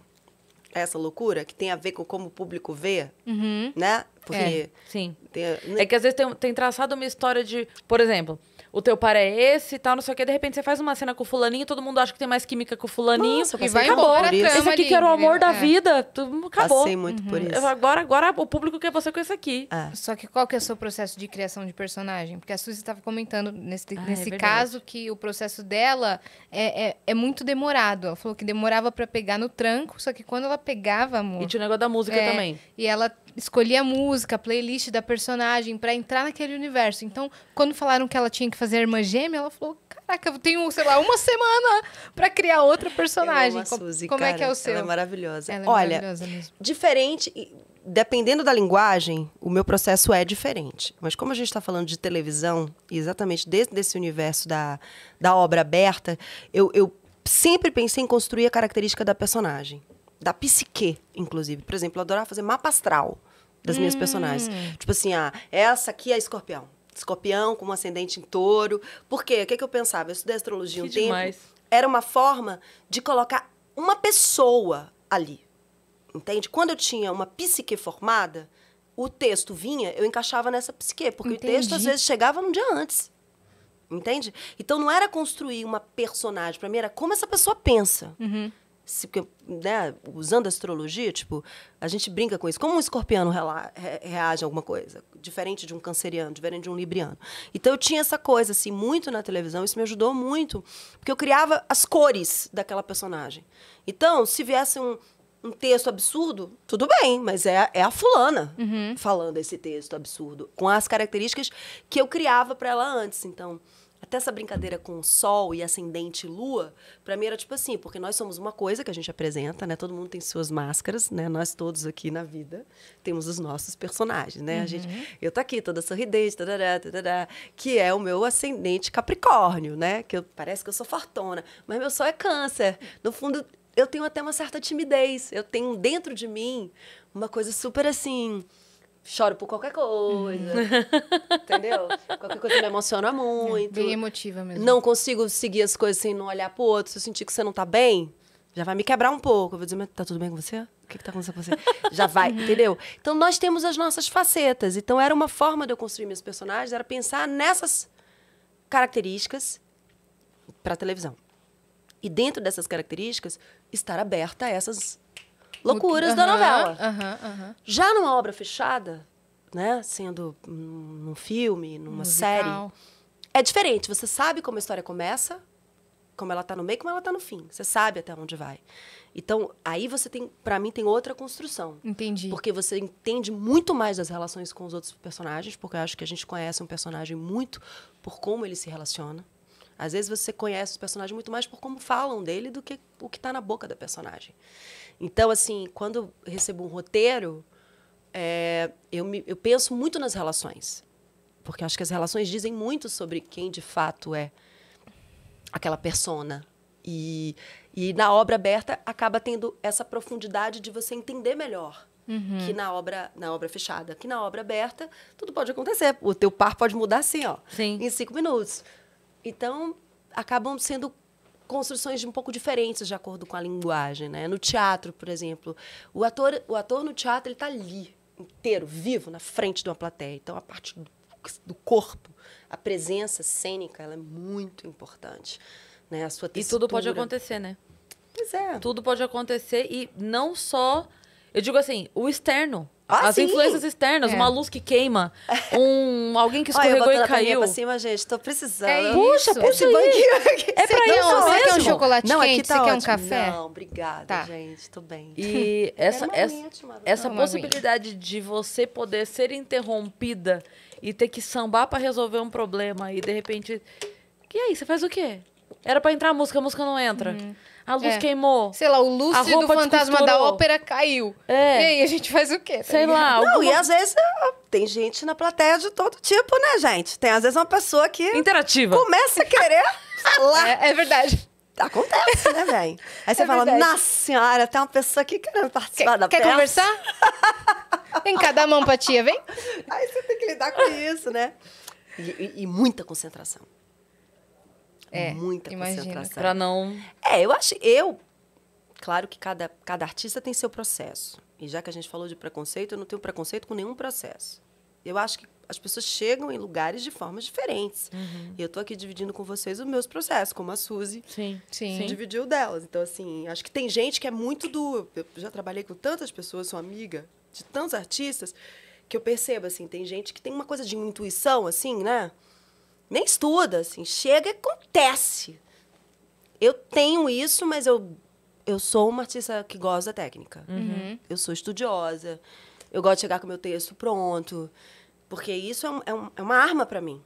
a essa loucura que tem a ver com como o público vê, uhum. né? Porque. É, sim. Tem... é que às vezes tem, tem traçado uma história de. Por exemplo o teu par é esse e tal, não sei o que. De repente você faz uma cena com o fulaninho, todo mundo acha que tem mais química com o fulaninho. Nossa, e vai embora. Esse aqui que era o amor da né? é. vida, tudo, acabou. Passei muito uhum. por isso. Agora, agora o público quer você com esse aqui. É. Só que qual que é o seu processo de criação de personagem? Porque a Suzy estava comentando nesse, ah, é nesse é caso que o processo dela é, é, é, muito demorado. Ela falou que demorava para pegar no tranco, só que quando ela pegava, amor... E tinha o negócio da música é, também. E ela escolhia a música, a playlist da personagem para entrar naquele universo. Então, quando falaram que ela tinha que fazer fazer a irmã gêmea, ela falou: Caraca, eu tenho, sei lá, uma semana para criar outra personagem. Eu Suzy, Como cara, é que é o seu? Ela é maravilhosa. Ela é Olha, maravilhosa diferente. Dependendo da linguagem, o meu processo é diferente. Mas como a gente está falando de televisão, exatamente dentro desse universo da, da obra aberta, eu, eu sempre pensei em construir a característica da personagem. Da psique, inclusive. Por exemplo, eu adorava fazer mapa astral das minhas hum. personagens. Tipo assim, ah, essa aqui é a escorpião escorpião, com um ascendente em touro. Por quê? O que, é que eu pensava? Eu estudei astrologia que um demais. tempo. Era uma forma de colocar uma pessoa ali. Entende? Quando eu tinha uma psique formada, o texto vinha, eu encaixava nessa psique, porque Entendi. o texto às vezes chegava um dia antes. Entende? Então não era construir uma personagem, para mim era como essa pessoa pensa. Uhum se, né, usando astrologia, tipo, a gente brinca com isso. Como um escorpiano reage a alguma coisa? Diferente de um canceriano, diferente de um libriano. Então eu tinha essa coisa, assim, muito na televisão, isso me ajudou muito, porque eu criava as cores daquela personagem. Então, se viesse um, um texto absurdo, tudo bem, mas é, é a fulana uhum. falando esse texto absurdo, com as características que eu criava para ela antes. Então. Até essa brincadeira com sol e ascendente e lua, para mim era tipo assim, porque nós somos uma coisa que a gente apresenta, né? Todo mundo tem suas máscaras, né? Nós todos aqui na vida temos os nossos personagens, né? Uhum. A gente, uhum. eu tô aqui toda sorridente, tarará, tarará, que é o meu ascendente Capricórnio, né? Que eu, parece que eu sou fortuna, mas meu sol é Câncer. No fundo, eu tenho até uma certa timidez. Eu tenho dentro de mim uma coisa super assim choro por qualquer coisa. Uhum. entendeu? Qualquer coisa me emociona muito. Bem emotiva mesmo. Não consigo seguir as coisas sem não olhar pro outro. Se eu sentir que você não tá bem, já vai me quebrar um pouco. Eu vou dizer, mas tá tudo bem com você? O que, que tá acontecendo com você? já vai, entendeu? Então nós temos as nossas facetas. Então era uma forma de eu construir meus personagens, era pensar nessas características para televisão. E dentro dessas características, estar aberta a essas loucuras uhum, da novela. Uhum, uhum. Já numa obra fechada, né, sendo num filme, numa Musical. série, é diferente. Você sabe como a história começa, como ela está no meio, como ela está no fim. Você sabe até onde vai. Então, aí você tem, para mim, tem outra construção. Entendi. Porque você entende muito mais das relações com os outros personagens, porque eu acho que a gente conhece um personagem muito por como ele se relaciona. Às vezes você conhece os personagens muito mais por como falam dele do que o que está na boca da personagem. Então, assim, quando recebo um roteiro, é, eu, me, eu penso muito nas relações. Porque acho que as relações dizem muito sobre quem de fato é aquela persona. E, e na obra aberta acaba tendo essa profundidade de você entender melhor Uhum. que na obra na obra fechada, que na obra aberta tudo pode acontecer. O teu par pode mudar assim, ó, Sim. em cinco minutos. Então acabam sendo construções um pouco diferentes de acordo com a linguagem, né? No teatro, por exemplo, o ator, o ator no teatro ele está ali inteiro, vivo, na frente de uma plateia. Então a parte do, do corpo, a presença cênica, ela é muito importante, né? A sua textura. E tudo pode acontecer, né? Pois é. Tudo pode acontecer e não só, eu digo assim, o externo ah, As sim. influências externas, é. uma luz que queima, um alguém que escorregou e caiu. Pra cima, gente, tô precisando. É Puxa, puxa esse banquinho. É pra isso não, mesmo. Você quer um chocolate não, é quente? que tá você ótimo. um café? Não, obrigada, tá. gente, tô bem. E essa, essa, essa, possibilidade minha. de você poder ser interrompida e ter que sambar para resolver um problema e de repente... E aí, você faz o quê? Era para entrar a música, a música não entra. Uhum. A luz é. queimou. Sei lá, o lustre do fantasma da ópera caiu. É. E aí, a gente faz o quê? Tá Sei ligado? lá. Não, alguma... e às vezes tem gente na plateia de todo tipo, né, gente? Tem às vezes uma pessoa que. Interativa. Começa a querer lá É, é verdade. Acontece, né, velho? Aí você é fala, verdade. nossa senhora, tem uma pessoa aqui querendo participar quer, da quer Quer conversar? vem cá, dá mão pra tia, vem. Aí você tem que lidar com isso, né? e, e, e muita concentração. É, muita imagina. concentração. Para não. É, eu acho. Eu. Claro que cada, cada artista tem seu processo. E já que a gente falou de preconceito, eu não tenho preconceito com nenhum processo. Eu acho que as pessoas chegam em lugares de formas diferentes. Uhum. E eu estou aqui dividindo com vocês os meus processos, como a Suzy sim, sim. dividiu delas. Então, assim, acho que tem gente que é muito do. Eu já trabalhei com tantas pessoas, sou amiga de tantos artistas, que eu percebo, assim, tem gente que tem uma coisa de intuição, assim, né? nem estuda, assim, chega e acontece. Eu tenho isso, mas eu, eu sou uma artista que gosta da técnica. Uhum. uhum. Eu sou estudiosa, eu gosto de chegar com meu texto pronto, porque isso é, um, é, um, é uma arma para mim.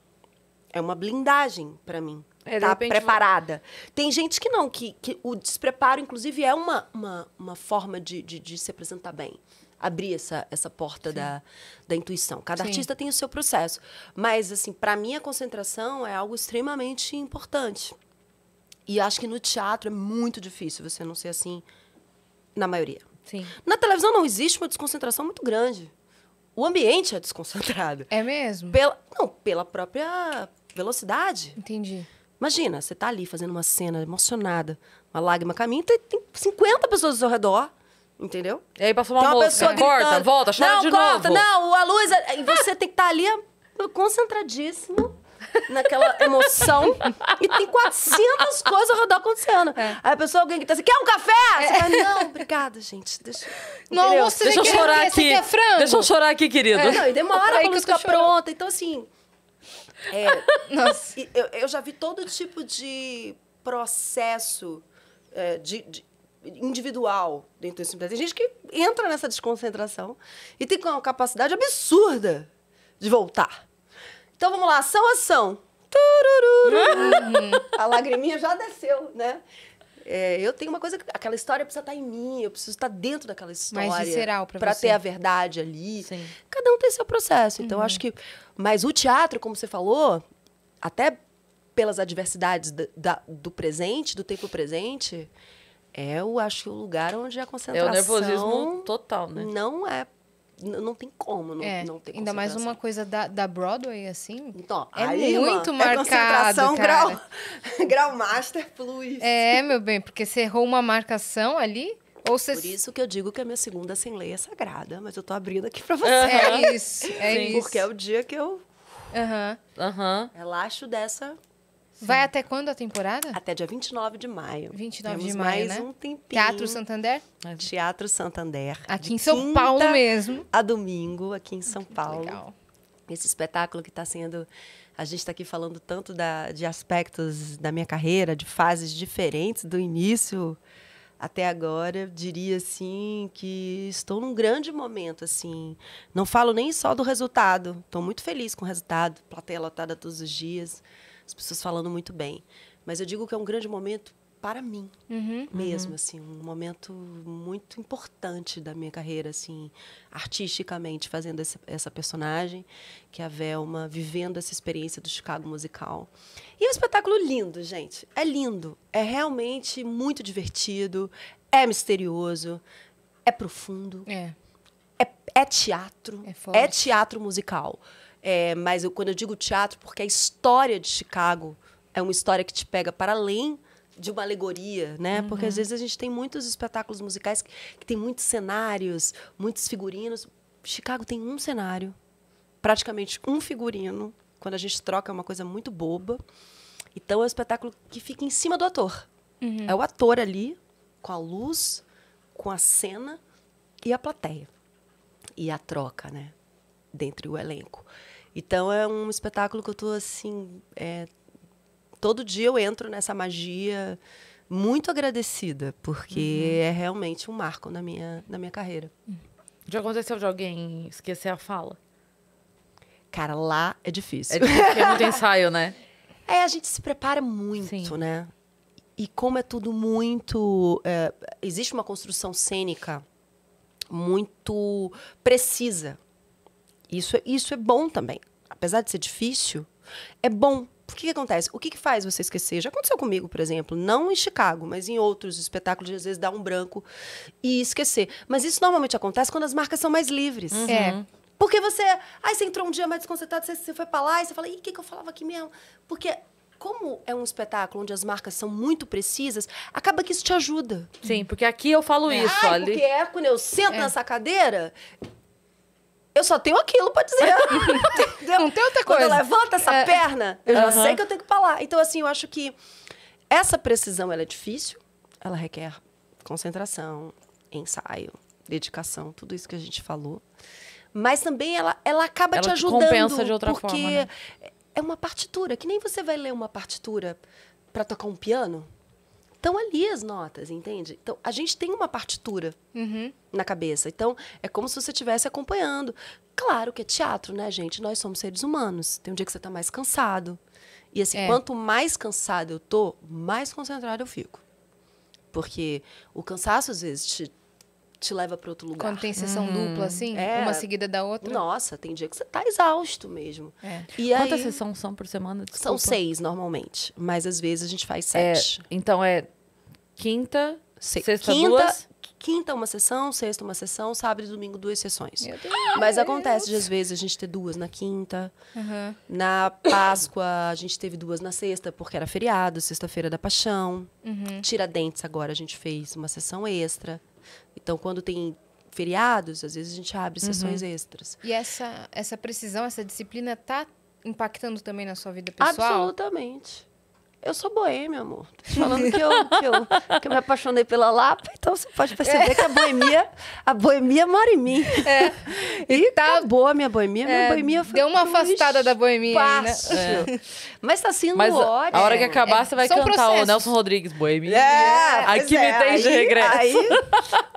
É uma blindagem para mim. É, tá repente... preparada. Tem gente que não, que, que o despreparo, inclusive, é uma, uma, uma forma de, de, de se apresentar bem abrir essa, essa porta da, da intuição. Cada Sim. artista tem o seu processo. Mas, assim, para mim, a concentração é algo extremamente importante. E acho que no teatro é muito difícil você não ser assim, na maioria. Sim. Na televisão não existe uma desconcentração muito grande. O ambiente é desconcentrado. É mesmo? Pela, não, pela própria velocidade. Entendi. Imagina, você está ali fazendo uma cena emocionada, uma lágrima caminha, e tem 50 pessoas ao seu redor Entendeu? E aí passou uma então, música, pessoa corta, volta, chora não, de corta, novo. Não, a luz... você tem que estar tá ali concentradíssimo naquela emoção. e tem 400 coisas ao redor acontecendo. É. Aí a pessoa, alguém que tá assim, quer um café? É. Você fala, não, obrigada, gente. Deixa, não, você deixa eu chorar aqui. Deixa eu chorar aqui, querido. É. Não, e demora pra música ficar pronta. Então, assim... É, Nossa. Eu, eu já vi todo tipo de processo é, de, de individual dentro desse empresa. Tem gente que entra nessa desconcentração e tem uma capacidade absurda de voltar. Então vamos lá, ação, ação. Uhum. A lagriminha já desceu, né? É, eu tenho uma coisa que aquela história precisa estar tá em mim, eu preciso estar tá dentro daquela história. Mais visceral para Para ter a verdade ali. Sim. Cada um tem seu processo. Então uhum. acho que mas o teatro, como você falou, até pelas adversidades da, da, do presente, do tempo presente, é, eu acho que o lugar onde a concentração... É o nervosismo total, né? Não é não tem como, não, é, não tem Ainda mais uma coisa da, da Broadway, assim. Então, é aí, muito irmã, é marcado. É concentração, cara. grau, grau master plus. É, meu bem, porque você errou uma marcação ali. Ou cê... Por isso que eu digo que a minha segunda sem lei é sagrada, mas eu tô abrindo aqui pra é você. Uhum. É isso, é Sim. isso. Porque é o dia que eu. Aham. Uhum. Uhum. Relaxo dessa Vai até quando a temporada? Até dia 29 de maio. 29 Temos de maio, mais né? um tempinho. Teatro Santander? Teatro Santander. Aqui em São Paulo mesmo. A domingo, aqui em São Paulo. Legal. Esse espetáculo que está sendo. A gente está aqui falando tanto da, de aspectos da minha carreira, de fases diferentes, do início até agora, diria assim que estou num grande momento assim. Não falo nem só do resultado, estou muito feliz com o resultado, plateia lotada todos os dias as pessoas falando muito bem. Mas eu digo que é um grande momento para mim uhum, mesmo uhum. assim um momento muito importante da minha carreira assim artisticamente fazendo essa, essa personagem que é a Velma vivendo essa experiência do Chicago musical e é um espetáculo lindo gente é lindo é realmente muito divertido é misterioso é profundo é é, é teatro é, é teatro musical é, mas eu, quando eu digo teatro, porque a história de Chicago é uma história que te pega para além de uma alegoria, né? Uhum. Porque às uhum. vezes a gente tem muitos espetáculos musicais que, que tem muitos cenários, muitos figurinos. Chicago tem um cenário, praticamente um figurino. Quando a gente troca é uma coisa muito boba. Então é um espetáculo que fica em cima do ator. Uhum. É o ator ali, com a luz, com a cena e a plateia. E a troca, né? dentre o elenco. Então é um espetáculo que eu estou assim. É, todo dia eu entro nessa magia muito agradecida, porque uhum. é realmente um marco na minha, na minha carreira. Já aconteceu de alguém esquecer a fala? Cara, lá é difícil. É difícil porque é muito ensaio, né? É, a gente se prepara muito, Sim. né? E como é tudo muito. É, existe uma construção cênica muito precisa isso, é, isso é bom também. Apesar de ser difícil, é bom. O que, que acontece? O que, que faz você esquecer? Já aconteceu comigo, por exemplo, não em Chicago, mas em outros espetáculos, às vezes dá um branco e esquecer. Mas isso normalmente acontece quando as marcas são mais livres. Uhum. É. Porque você. Aí você entrou um dia mais desconcertado, você, você foi pra lá e você fala, e o que, que eu falava aqui mesmo? Porque como é um espetáculo onde as marcas são muito precisas, acaba que isso te ajuda. Sim, porque aqui eu falo é, isso, olha. Porque é quando eu sento é. nessa cadeira, eu só tenho aquilo pra dizer. Não tem outra coisa. Quando eu levanto essa é... perna, eu já uhum. sei que eu tenho que falar. Então, assim, eu acho que essa precisão, ela é difícil. Ela requer concentração, ensaio, dedicação, tudo isso que a gente falou. Mas também ela, ela acaba ela te ajudando. compensa de outra porque forma, né? é uma partitura. Que nem você vai ler uma partitura para tocar um piano estão ali as notas, entende? Então, a gente tem uma partitura uhum. na cabeça. Então, é como se você estivesse acompanhando. Claro que é teatro, né, gente? Nós somos seres humanos. Tem um dia que você está mais cansado. E assim, é. quanto mais cansado eu tô, mais concentrado eu fico. Porque o cansaço, às vezes, te te leva para outro lugar. Quando tem sessão hum. dupla, assim, é. uma seguida da outra. Nossa, tem dia que você tá exausto mesmo. É. E Quantas aí... sessões são por semana? Desculpa. São seis normalmente, mas às vezes a gente faz é, sete. É, então é quinta, Se sexta quinta, duas. Quinta uma sessão, sexta uma sessão, sábado e domingo duas sessões. Mas acontece de às vezes a gente ter duas na quinta. Uhum. Na Páscoa a gente teve duas na sexta, porque era feriado, sexta-feira da paixão. Uhum. Tiradentes agora a gente fez uma sessão extra. Então, quando tem feriados, às vezes a gente abre uhum. sessões extras. E essa, essa precisão, essa disciplina está impactando também na sua vida pessoal? Absolutamente. Eu sou boêmia, amor. Tô te falando que eu, que eu, que, eu, me apaixonei pela Lapa, então você pode perceber é. que a boemia, a boemia mora em mim. É. E, e tá... acabou a minha boemia. É. Minha boemia foi Deu uma afastada da boemia. Né? É. Mas tá sendo Mas ótimo. A hora que acabar, você vai São cantar processos. o Nelson Rodrigues, boemia. É, Aqui me é, tem aí, de regresso. Aí,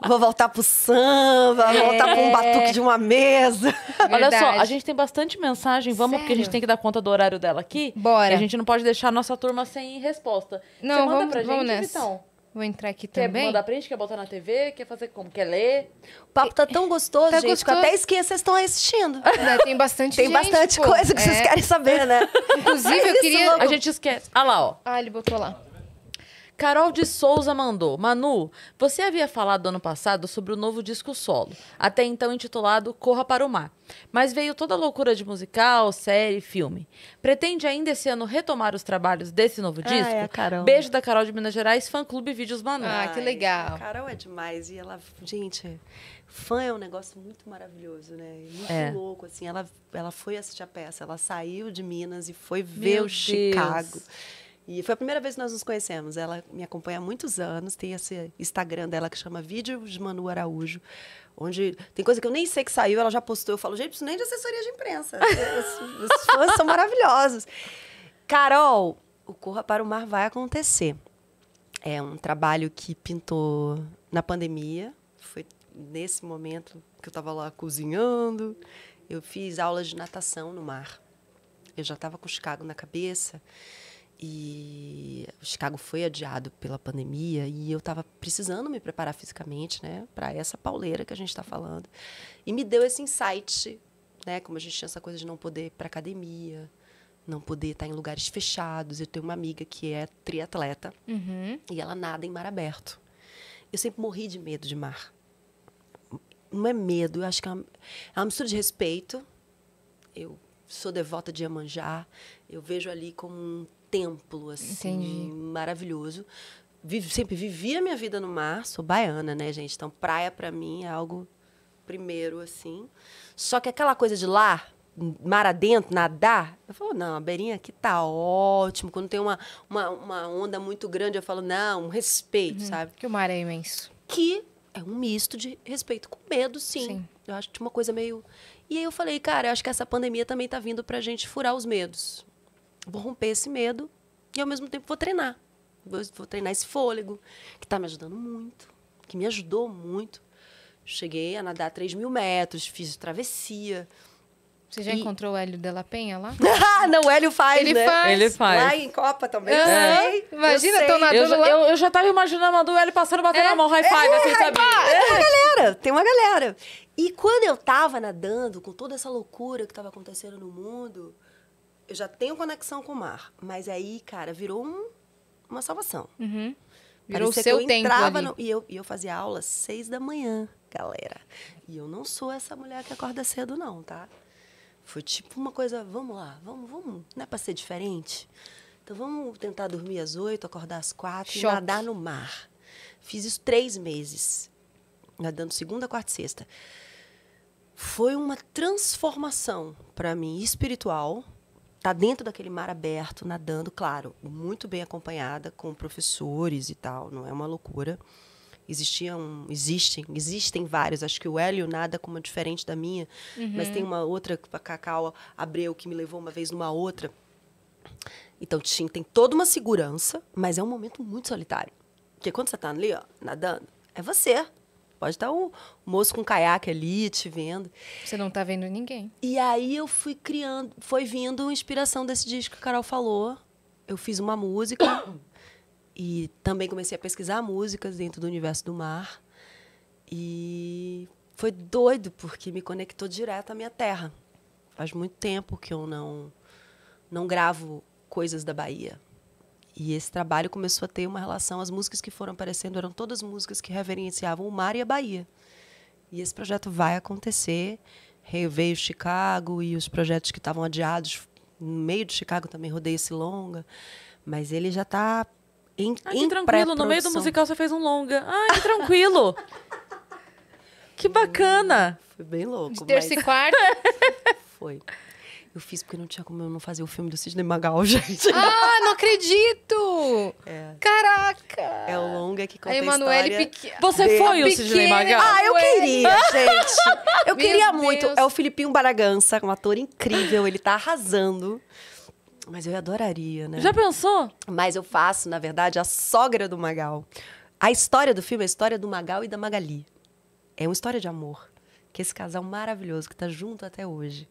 vou voltar pro samba, voltar pro um é. batuque de uma mesa. Verdade. Olha só, a gente tem bastante mensagem. Vamos, Sério? porque a gente tem que dar conta do horário dela aqui. Bora. a gente não pode deixar a nossa turma sem resposta. Não, Você manda vamos, pra vamos nessa. Vitão? Vou entrar aqui quer também. Quer mandar gente? Quer botar na TV? Quer fazer como? Quer ler? O papo tá tão gostoso, tá gente, gostoso. que eu até esqueço vocês estão assistindo. É, tem bastante Tem gente, bastante pô. coisa que é. vocês querem saber, né? Inclusive, eu queria... Logo. A gente esquece. Ah lá, ó. Ah, ele botou lá. Carol de Souza mandou. Manu, você havia falado ano passado sobre o novo disco solo, até então intitulado Corra para o Mar. Mas veio toda a loucura de musical, série, filme. Pretende ainda esse ano retomar os trabalhos desse novo disco? Ai, a Carol. Beijo da Carol de Minas Gerais, fã clube Vídeos Manu. Ah, que legal. Carol é demais. E ela, gente, fã é um negócio muito maravilhoso, né? Muito é. louco, assim. Ela, ela foi assistir a peça, ela saiu de Minas e foi Meu ver o Deus. Chicago. E foi a primeira vez que nós nos conhecemos. Ela me acompanha há muitos anos, tem esse Instagram dela que chama Vídeo de Manu Araújo, onde tem coisa que eu nem sei que saiu, ela já postou. Eu falo, gente, isso nem de assessoria de imprensa. os, os fãs são maravilhosos. Carol, o Corra para o Mar vai acontecer. É um trabalho que pintou na pandemia. Foi nesse momento que eu estava lá cozinhando. Eu fiz aulas de natação no mar. Eu já estava com o Chicago na cabeça. E o Chicago foi adiado pela pandemia e eu estava precisando me preparar fisicamente, né, para essa pauleira que a gente está falando. E me deu esse insight, né, como a gente tinha essa coisa de não poder ir para academia, não poder estar tá em lugares fechados. Eu tenho uma amiga que é triatleta uhum. e ela nada em mar aberto. Eu sempre morri de medo de mar. Não é medo, eu acho que é uma, é uma mistura de respeito. Eu sou devota de Iemanjá, eu vejo ali como um templo, assim, Entendi. maravilhoso. Vive, sempre vivi a minha vida no mar, sou baiana, né, gente? Então, praia para mim é algo primeiro, assim. Só que aquela coisa de lá, mar adentro, nadar, eu falo, não, a beirinha aqui tá ótimo. Quando tem uma, uma, uma onda muito grande, eu falo, não, um respeito, uhum, sabe? Que o mar é imenso. Que é um misto de respeito com medo, sim. sim. Eu acho que tinha uma coisa meio. E aí eu falei, cara, eu acho que essa pandemia também tá vindo pra gente furar os medos vou romper esse medo e ao mesmo tempo vou treinar. Vou, vou treinar esse fôlego, que está me ajudando muito, que me ajudou muito. Cheguei a nadar 3 mil metros, fiz travessia. Você já e... encontrou o Hélio de la Penha lá? não, o Hélio faz, Ele né? faz. Ele faz. Lá em Copa também. É. Imagina, eu tô nadando eu já, lá. Eu, eu já tava imaginando o Hélio passando, batendo é. na mão, high five, é, assim, high sabe? É. Tem uma é. galera, tem uma galera. E quando eu tava nadando, com toda essa loucura que tava acontecendo no mundo, eu já tenho conexão com o mar. Mas aí, cara, virou um, uma salvação. Uhum. Virou Parecia o seu que eu tempo entrava ali. No, e, eu, e eu fazia aula às seis da manhã, galera. E eu não sou essa mulher que acorda cedo, não, tá? Foi tipo uma coisa, vamos lá, vamos, vamos. Não é pra ser diferente? Então vamos tentar dormir às oito, acordar às quatro Choque. e nadar no mar. Fiz isso três meses. Nadando segunda, quarta e sexta. Foi uma transformação para mim espiritual, tá dentro daquele mar aberto, nadando, claro, muito bem acompanhada com professores e tal, não é uma loucura. Existiam, existem, existem vários. Acho que o Hélio nada com uma diferente da minha, uhum. mas tem uma outra, a Cacau Abreu, que me levou uma vez numa outra. Então, tinha, tem toda uma segurança, mas é um momento muito solitário. Porque quando você tá ali, ó, nadando, é você. Pode estar um moço com caiaque ali te vendo. Você não tá vendo ninguém. E aí eu fui criando, foi vindo inspiração desse disco que a Carol falou. Eu fiz uma música e também comecei a pesquisar músicas dentro do universo do mar. E foi doido porque me conectou direto à minha terra. Faz muito tempo que eu não não gravo coisas da Bahia. E esse trabalho começou a ter uma relação. As músicas que foram aparecendo eram todas músicas que reverenciavam o mar e a Bahia. E esse projeto vai acontecer. Reveio Chicago e os projetos que estavam adiados no meio de Chicago também rodei esse longa. Mas ele já está em, ah, em tranquilo, no meio do musical você fez um longa. Ah, tranquilo. que bacana. Foi bem louco. De terça mas... e quarta. Foi. Eu fiz porque não tinha como eu não fazer o filme do Sidney Magal, gente. Ah, não acredito! É. Caraca! É o longa é que conta a, Emanuele história. Você de... foi o Sidney Magal? Ah, eu queria, gente. Eu Meu queria Deus. muito. É o Filipinho Baragança, um ator incrível. Ele tá arrasando. Mas eu adoraria, né? Já pensou? Mas eu faço, na verdade, a sogra do Magal. A história do filme é a história do Magal e da Magali. É uma história de amor. Que esse casal maravilhoso que tá junto até hoje.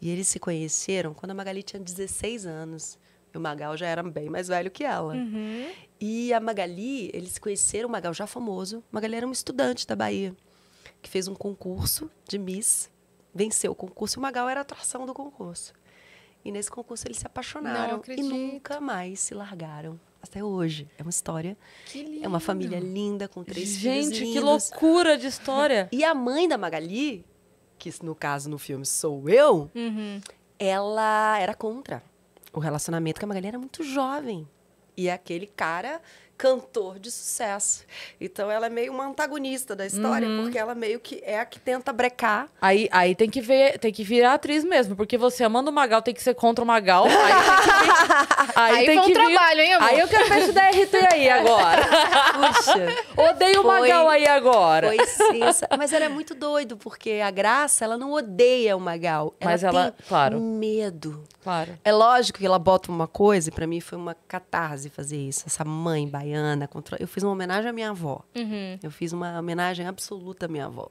E eles se conheceram quando a Magali tinha 16 anos. E o Magal já era bem mais velho que ela. Uhum. E a Magali, eles se conheceram, o Magal já famoso. A Magali era uma estudante da Bahia, que fez um concurso de Miss, venceu o concurso e o Magal era a atração do concurso. E nesse concurso eles se apaixonaram e nunca mais se largaram. Até hoje. É uma história. Que lindo. É uma família linda, com três Gente, filhos. Gente, que loucura de história! E a mãe da Magali que no caso no filme sou eu, uhum. ela era contra o relacionamento, porque a Magali era muito jovem. E aquele cara cantor de sucesso. Então ela é meio uma antagonista da história, uhum. porque ela meio que é a que tenta brecar. Aí, aí tem que ver, tem que virar atriz mesmo, porque você amando o Magal tem que ser contra o Magal. Aí tem que, aí aí tem um trabalho, hein, amor? Aí eu quero ver da RT aí agora. Puxa. Odeio o Magal aí agora. Foi sim, mas ela é muito doido, porque a Graça, ela não odeia o Magal. Ela mas ela, tem claro. medo. Claro. É lógico que ela bota uma coisa, e pra mim foi uma catarse fazer isso. Essa mãe baiana baiana. Contra... Eu fiz uma homenagem à minha avó. Uhum. Eu fiz uma homenagem absoluta à minha avó.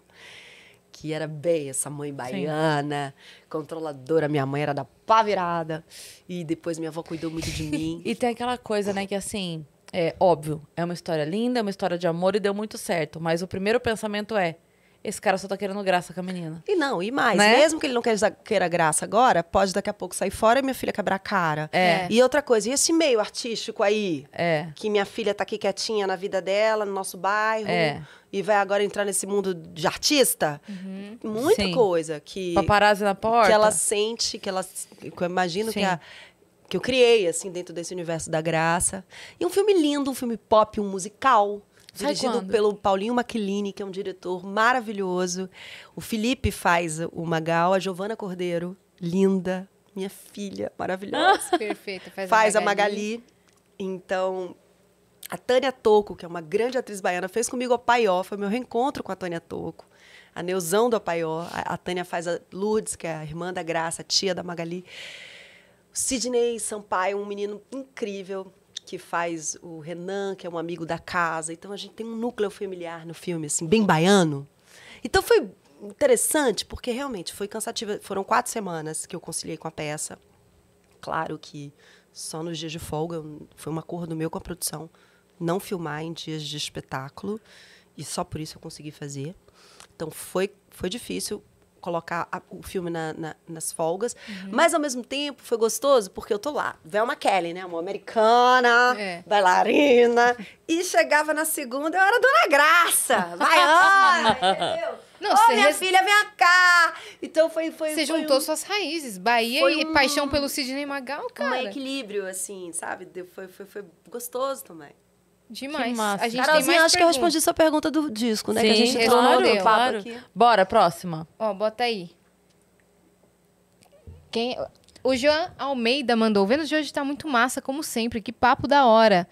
Que era bem essa mãe baiana, Sim. controladora. Minha mãe era da pá virada. E depois minha avó cuidou muito de mim. e tem aquela coisa, né, que assim, é óbvio, é uma história linda, é uma história de amor e deu muito certo. Mas o primeiro pensamento é: esse cara só tá querendo graça com a menina. E não, e mais, né? mesmo que ele não queira, queira graça agora, pode daqui a pouco sair fora e minha filha quebrar a cara. É. é. E outra coisa, e esse meio artístico aí? É. Que minha filha tá aqui quietinha na vida dela, no nosso bairro. É. E vai agora entrar nesse mundo de artista? Uhum. Muita Sim. coisa que. Paparazzi na porta. Que ela sente, que ela. Que eu imagino Sim. que a que eu criei, assim, dentro desse universo da graça. E um filme lindo, um filme pop, um musical dirigido pelo Paulinho Maquilini, que é um diretor maravilhoso. O Felipe faz o Magal, a Giovana Cordeiro, linda, minha filha maravilhosa. Ah, Perfeita, faz, faz a, Magali. a Magali. Então, a Tânia Toco, que é uma grande atriz baiana, fez comigo a Paió, foi meu reencontro com a Tânia Toco. A Neuzão do Apaió, a, a Tânia faz a Lourdes, que é a irmã da Graça, a tia da Magali. O Sidney Sampaio, um menino incrível, que faz o Renan, que é um amigo da casa. Então a gente tem um núcleo familiar no filme, assim, bem baiano. Então foi interessante, porque realmente foi cansativo. Foram quatro semanas que eu conciliei com a peça. Claro que só nos dias de folga, foi um acordo meu com a produção não filmar em dias de espetáculo. E só por isso eu consegui fazer. Então foi, foi difícil colocar a, o filme na, na, nas folgas. Uhum. Mas, ao mesmo tempo, foi gostoso porque eu tô lá. Velma Kelly, né? Uma americana, é. bailarina. E chegava na segunda, eu era Dona Graça. Vai, Ana, entendeu? Não, oh, minha res... filha, vem cá! Então foi. foi você foi juntou um... suas raízes. Bahia foi e um... paixão pelo Sidney Magal, cara. Um equilíbrio, assim, sabe? Foi, foi, foi gostoso também. Demais. Que massa. A gente Carolzinha, acho que eu respondi sua pergunta do disco, né? Sim, que a gente respondeu. Claro. Aqui. Bora, próxima. Ó, bota aí. Quem... O João Almeida mandou. O Vênus de hoje tá muito massa, como sempre. Que papo da hora.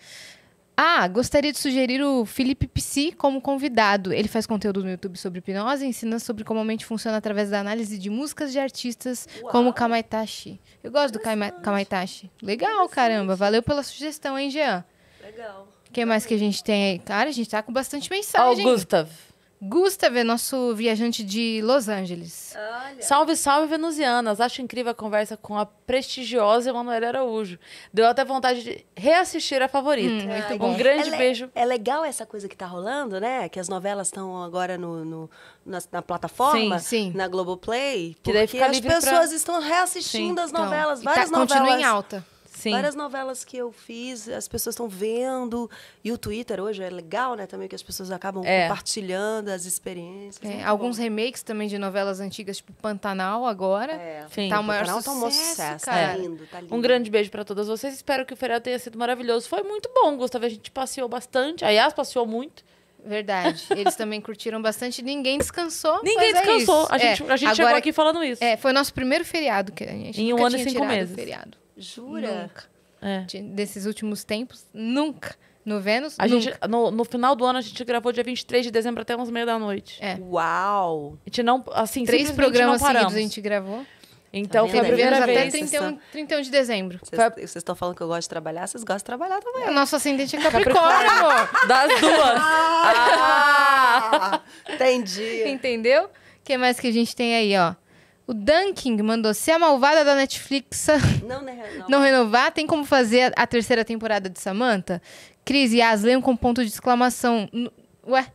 Ah, gostaria de sugerir o Felipe Psi como convidado. Ele faz conteúdo no YouTube sobre hipnose, ensina sobre como a mente funciona através da análise de músicas de artistas Uau. como Kamaitachi. Eu gosto do Kamaitashi. Kamaitachi. Legal, caramba. Valeu pela sugestão, hein, Jean? Legal que mais que a gente tem aí? Cara, a gente tá com bastante mensagem. Ó, oh, Gustav. Gustav é nosso viajante de Los Angeles. Olha. Salve, salve, venusianas. Acho incrível a conversa com a prestigiosa Emanuela Araújo. Deu até vontade de reassistir a favorita. Hum, muito bom. Um grande é, beijo. É legal essa coisa que tá rolando, né? Que as novelas estão agora no, no na, na, plataforma, sim, sim. na Globoplay. Porque que daí fica as pessoas pra... estão reassistindo sim, as então. novelas, então, várias tá, novelas. Continua em alta. Sim. Várias novelas que eu fiz, as pessoas estão vendo. E o Twitter hoje é legal, né? Também que as pessoas acabam é. compartilhando as experiências. É, alguns bom. remakes também de novelas antigas, tipo Pantanal agora. É. Tá Sim, tá o maior Pantanal sucesso, tá um sucesso, tá cara. Tá lindo, tá lindo. Um grande beijo para todas vocês. Espero que o feriado tenha sido maravilhoso. Foi muito bom, Gustavo. A gente passeou bastante. A Yas passeou muito. Verdade. Eles também curtiram bastante. Ninguém descansou. Ninguém é descansou. É a gente, é. a gente Agora, chegou aqui falando isso. É, foi nosso primeiro feriado que a gente Em um ano e cinco meses. Feriado. Jura? Nunca. É. De, desses últimos tempos, nunca. No Vênus, a nunca. Gente, no, no, final do ano, a gente gravou dia 23 de dezembro até umas meia da noite. É. Uau! A gente não, assim, Três programas não seguidos a gente gravou. Então, tá foi a primeira até vez. Até 31, 31 de dezembro. Vocês estão falando que eu gosto de trabalhar, vocês gostam de trabalhar também. O nosso ascendente é Capricórnio, amor. Das duas. Ah, ah, entendi. Entendeu? O que mais que a gente tem aí, ó? O Dunking mandou: se é a malvada da Netflix não, né, não. não renovar, tem como fazer a, a terceira temporada de Samantha? Cris e Aslan com ponto de exclamação. N Ué?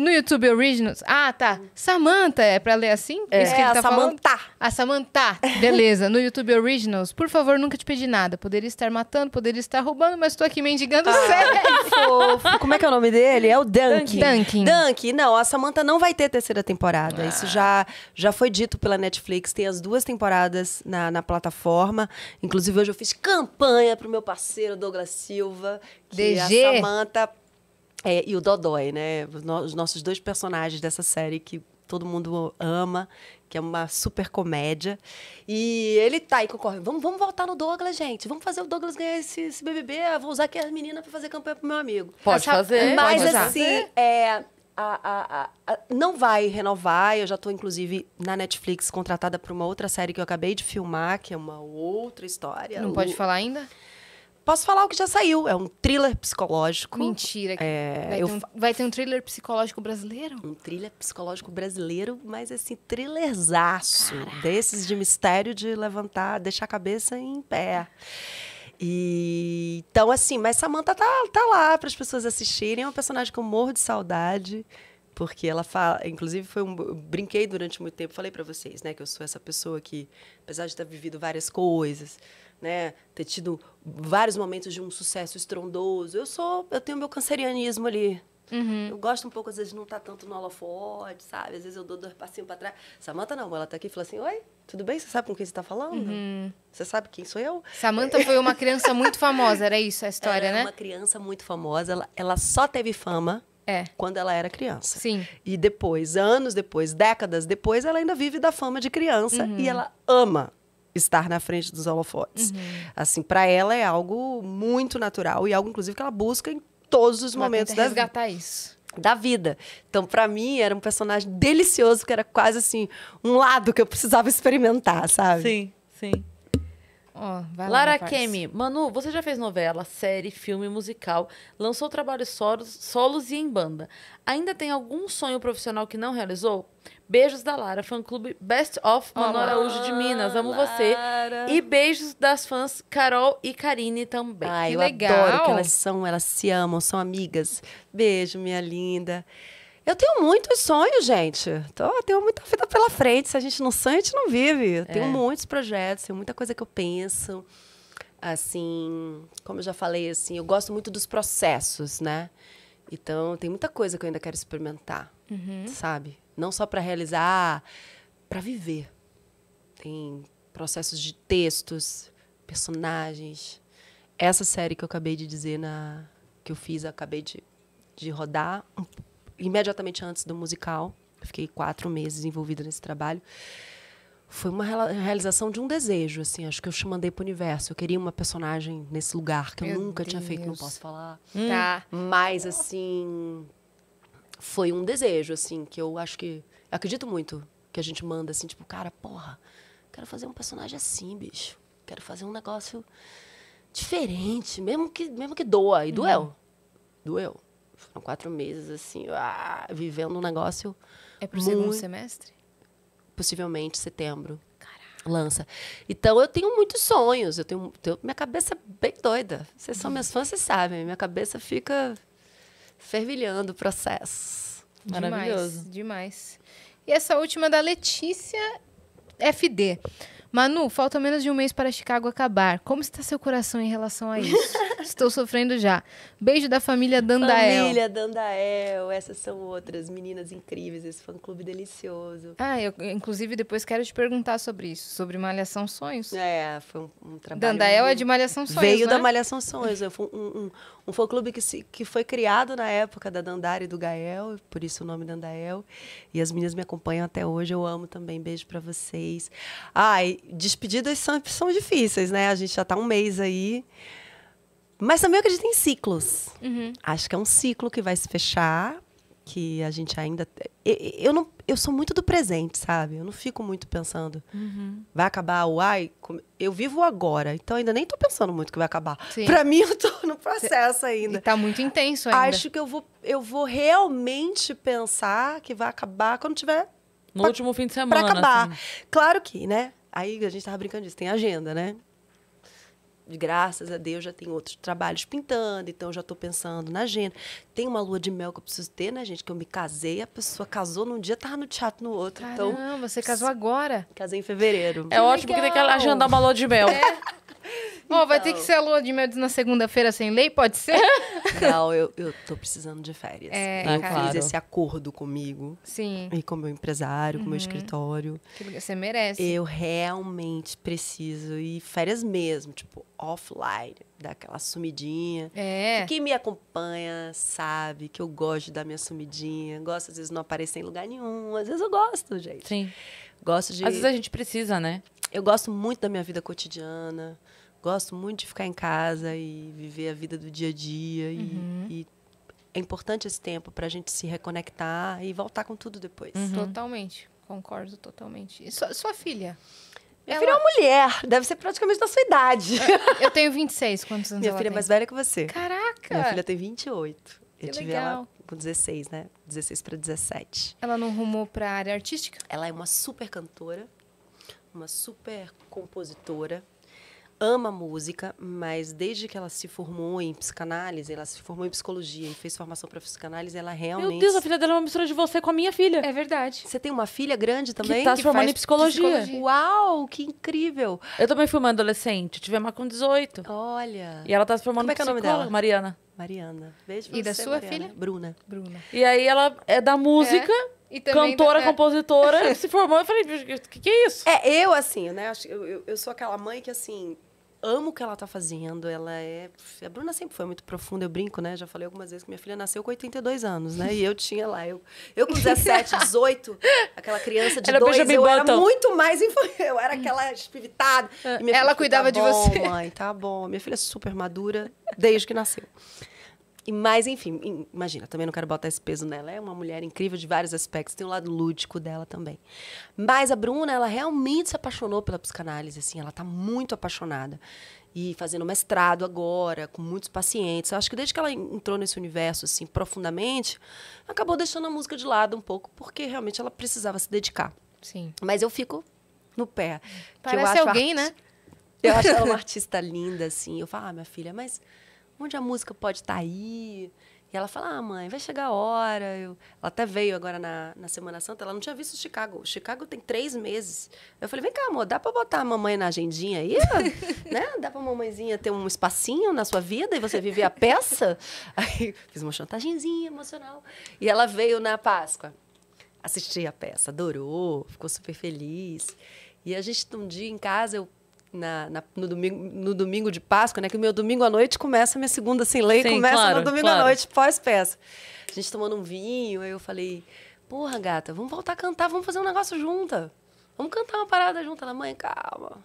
No YouTube Originals. Ah, tá. Samantha, é pra ler assim? É, Isso que é, ele tá a Samantha. A Samantha. Beleza. No YouTube Originals. Por favor, nunca te pedi nada. Poderia estar matando, poderia estar roubando, mas tô aqui mendigando ah, sério. Fofo. Como é que é o nome dele? É o Dunkin. Dunkin. Dunkin. Não, a Samantha não vai ter terceira temporada. Ah. Isso já, já foi dito pela Netflix. Tem as duas temporadas na, na plataforma. Inclusive, hoje eu fiz campanha pro meu parceiro Douglas Silva. Que DG. É a Samantha é, e o Dodói, né? Os nossos dois personagens dessa série que todo mundo ama, que é uma super comédia. E ele tá aí concorre. Vamos, vamos voltar no Douglas, gente. Vamos fazer o Douglas ganhar esse, esse BBB. Vou usar aqui as meninas para fazer campanha pro meu amigo. Pode Essa, fazer. Mas pode assim, é, a, a, a, não vai renovar. Eu já estou, inclusive, na Netflix contratada para uma outra série que eu acabei de filmar, que é uma outra história. Não o... pode falar ainda? Posso falar o que já saiu. É um thriller psicológico. Mentira. É, vai, eu... ter um, vai, ter um, thriller psicológico brasileiro? Um thriller psicológico brasileiro, mas assim, thrillerzaço. Caraca. Desses de mistério de levantar, deixar a cabeça em pé. E, então, assim, mas Samanta tá, tá lá para as pessoas assistirem. É um personagem que eu morro de saudade porque ela fala, inclusive foi um eu brinquei durante muito tempo, falei para vocês, né, que eu sou essa pessoa que apesar de ter vivido várias coisas, né? Ter tido vários momentos de um sucesso estrondoso. Eu sou, eu tenho meu cancerianismo ali. Uhum. Eu gosto um pouco, às vezes, não tá tanto no holofote, sabe? Às vezes eu dou dois passinhos pra trás. Samanta não, ela tá aqui e fala assim: Oi, tudo bem? Você sabe com quem você tá falando? Uhum. Você sabe quem sou eu? Samanta foi uma criança muito famosa, era isso a história, ela né? Uma criança muito famosa, ela, ela só teve fama. É. Quando ela era criança. Sim. E depois, anos depois, décadas depois, ela ainda vive da fama de criança uhum. e ela ama estar na frente dos holofotes. Uhum. Assim, para ela é algo muito natural e algo, inclusive, que ela busca em todos os ela momentos da resgatar isso da vida. Então, para mim, era um personagem delicioso, que era quase assim, um lado que eu precisava experimentar, sabe? Sim, sim. Oh, Lara Kemi, Manu, você já fez novela, série, filme, musical, lançou trabalhos solos, solos e em banda. Ainda tem algum sonho profissional que não realizou? Beijos da Lara, fã clube Best of Mano Olá. Araújo de Minas. Amo Lara. você. E beijos das fãs Carol e Karine também. Ai, que eu legal. adoro que elas são, elas se amam, são amigas. Beijo, minha linda. Eu tenho muitos sonhos, gente. tenho muita vida pela frente. Se a gente não sonha, a gente não vive. Tenho é. muitos projetos, tenho muita coisa que eu penso. Assim, como eu já falei, assim, eu gosto muito dos processos, né? Então, tem muita coisa que eu ainda quero experimentar, uhum. sabe? Não só para realizar, para viver. Tem processos de textos, personagens. Essa série que eu acabei de dizer na que eu fiz, acabei de, de rodar imediatamente antes do musical. Eu fiquei quatro meses envolvida nesse trabalho. Foi uma realização de um desejo, assim. Acho que eu te mandei pro universo. Eu queria uma personagem nesse lugar que eu nunca Deus. tinha feito, não posso falar. Tá. Mas, assim, foi um desejo, assim, que eu acho que. Acredito muito que a gente manda, assim, tipo, cara, porra, quero fazer um personagem assim, bicho. Quero fazer um negócio diferente, mesmo que, mesmo que doa. E doeu. Uhum. Doeu. Foram quatro meses, assim, ah, vivendo um negócio. É pro muito... segundo semestre? Possivelmente setembro. Caraca. Lança. Então eu tenho muitos sonhos. Eu tenho, tenho minha cabeça bem doida. Vocês são uhum. meus minhas fãs, vocês sabem. Minha cabeça fica fervilhando o processo. Maravilhoso. Demais, demais. E essa última é da Letícia FD. Manu, falta menos de um mês para Chicago acabar. Como está seu coração em relação a isso? Estou sofrendo já. Beijo da família Dandael. Família Dandael. Essas são outras meninas incríveis, esse fã-clube delicioso. Ah, eu inclusive depois quero te perguntar sobre isso, sobre Malhação Sonhos. É, foi um, um trabalho... Dandael muito... é de Malhação Sonhos, Veio né? da Malhação Sonhos. Foi um, um, um fã-clube que, se, que foi criado na época da Dandara e do Gael, por isso o nome Dandael. E as meninas me acompanham até hoje, eu amo também. Beijo para vocês. Ai, despedidas são, são difíceis, né? A gente já está um mês aí. Mas também acredito em ciclos. Uhum. Acho que é um ciclo que vai se fechar, que a gente ainda. Eu, não, eu sou muito do presente, sabe? Eu não fico muito pensando. Uhum. Vai acabar o ai. Eu vivo agora, então ainda nem estou pensando muito que vai acabar. Para mim, eu estou no processo ainda. E tá muito intenso ainda. Acho que eu vou, eu vou realmente pensar que vai acabar quando tiver no pra, último fim de semana. Pra acabar. Assim. Claro que, né? Aí a gente estava brincando disso, tem agenda, né? graças a Deus já tem outros trabalhos pintando, então já estou pensando na agenda. Tem uma lua de mel que eu preciso ter, né, gente? Que eu me casei, a pessoa casou num dia, tava no teatro no outro. Então Caramba, então, você casou agora? Casei em fevereiro. É que ótimo legal. que tem que agendar uma lua de mel. É. Oh, vai ter que então. ser a lua de mel na segunda-feira sem lei, pode ser? Não, eu, eu tô precisando de férias. É, eu fiz esse acordo comigo. Sim. E com meu empresário, uhum. com meu uhum. escritório. Que você merece. Eu realmente preciso. E férias mesmo, tipo, offline. Dar aquela sumidinha. É. E quem me acompanha sabe que eu gosto de dar minha sumidinha. Gosto, às vezes, não aparecer em lugar nenhum. Às vezes eu gosto, gente. Sim. Gosto de. Às vezes a gente precisa, né? Eu gosto muito da minha vida cotidiana gosto muito de ficar em casa e viver a vida do dia a dia. E, uhum. e é importante esse tempo para a gente se reconectar e voltar com tudo depois. Uhum. Totalmente, concordo totalmente. E sua, sua filha? Minha ela... filha é uma mulher, deve ser praticamente da sua idade. É, eu tenho 26, quantos anos Minha filha é tem? é mais velha que você. Caraca! Minha filha tem 28. Que eu legal. tive ela com 16, né? 16 para 17. Ela não rumou para a área artística? Ela é uma super cantora, uma super compositora, ama música, mas desde que ela se formou em psicanálise, ela se formou em psicologia e fez formação para psicanálise, ela realmente. Meu Deus, a filha dela é uma mistura de você com a minha filha. É verdade. Você tem uma filha grande também? Que tá se formando em psicologia. psicologia. Uau, que incrível. Eu também fui uma adolescente, tive uma com 18. Olha. E ela tá se formando Como é que é o nome dela? Mariana. Mariana. Beijo pra E você, da sua Mariana. filha? Bruna. Bruna. E aí ela é da música. É cantora, compositora, se formou. Eu falei, o que, que, é isso? É, eu, assim, né? Eu, eu, eu, sou aquela mãe que, assim, amo o que ela tá fazendo. Ela é. A Bruna sempre foi muito profunda, eu brinco, né? Já falei algumas vezes que minha filha nasceu com 82 anos, né? E eu tinha lá. Eu, eu com 17, 18, aquela criança de era dois, eu era muito mais infantil. Eu era aquela espivitada. ela tá cuidava tá de bom, você. Mãe, tá bom. Minha filha é super madura desde que nasceu. E enfim, imagina, também não quero botar esse peso nela. É uma mulher incrível de vários aspectos, tem um lado lúdico dela também. Mas a Bruna, ela realmente se apaixonou pela psicanálise, assim, ela está muito apaixonada. E fazendo mestrado agora, com muitos pacientes. Eu acho que desde que ela entrou nesse universo, assim, profundamente, acabou deixando a música de lado um pouco, porque realmente ela precisava se dedicar. Sim. Mas eu fico no pé. Parece que eu acho alguém, art... né? Eu acho ela uma artista linda, assim. Eu falo, ah, minha filha, mas onde a música pode estar tá aí? E ela fala, ah, mãe, vai chegar a hora. Eu... Ela até veio agora na, na Semana Santa, ela não tinha visto Chicago. Chicago tem três meses. Eu falei, vem cá, amor, dá pra botar a mamãe na agendinha aí? né? Dá pra mamãezinha ter um espacinho na sua vida e você viver a peça? Aí fiz uma chantagenzinha emocional. E ela veio na Páscoa. Assisti a peça, adorou, ficou super feliz. E a gente, um dia em casa, eu na, na, no, domingo, no domingo de Páscoa, né? Que o meu domingo à noite começa minha segunda sem lei, Sim, começa claro, no domingo claro. à noite, pós-peça. A gente tomando um vinho, aí eu falei, porra, gata, vamos voltar a cantar, vamos fazer um negócio junta. Vamos cantar uma parada junta. Ela, mãe, calma.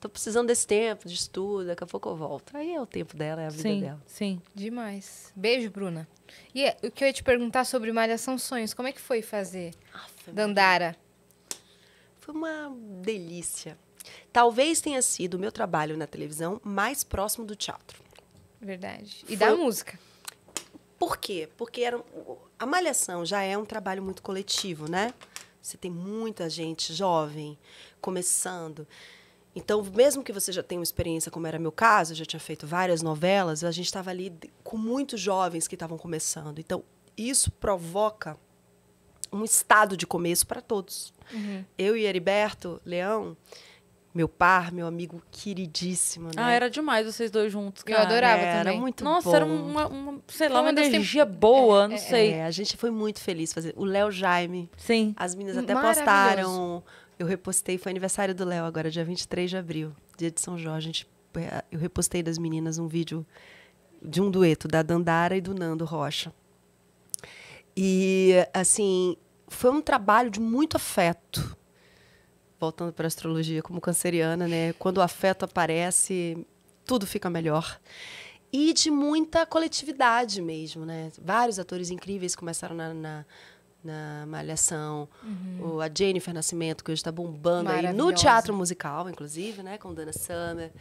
Tô precisando desse tempo, de estudo, daqui a pouco eu volto. Aí é o tempo dela, é a vida sim, dela. Sim, demais. Beijo, Bruna. E é, o que eu ia te perguntar sobre Malhação Sonhos, como é que foi fazer Aff, ah, Dandara? Foi uma delícia Talvez tenha sido o meu trabalho na televisão mais próximo do teatro. Verdade. E Foi... da música. Por quê? Porque era, a malhação já é um trabalho muito coletivo, né? Você tem muita gente jovem começando. Então, mesmo que você já tenha uma experiência, como era meu caso, eu já tinha feito várias novelas, a gente estava ali com muitos jovens que estavam começando. Então, isso provoca um estado de começo para todos. Uhum. Eu e Heriberto Leão, meu par, meu amigo queridíssimo, né? Ah, era demais vocês dois juntos, cara. Eu adorava também. Era muito Nossa, bom. era uma, uma sei lá, uma, uma energia tempo... boa, é, não é, sei. É, a gente foi muito feliz fazer. O Léo Jaime. Sim. As meninas até postaram. Eu repostei, foi aniversário do Léo agora, dia 23 de abril, dia de São Jorge. Gente, é, eu repostei das meninas um vídeo de um dueto da Dandara e do Nando Rocha. E, assim, foi um trabalho de muito afeto voltando para a astrologia como canceriana, né? Quando o afeto aparece, tudo fica melhor. E de muita coletividade mesmo, né? Vários atores incríveis começaram na, na, na Malhação. Uhum. O, a Jennifer Nascimento, que hoje está bombando aí no teatro musical, inclusive, né? Com Dana Summer.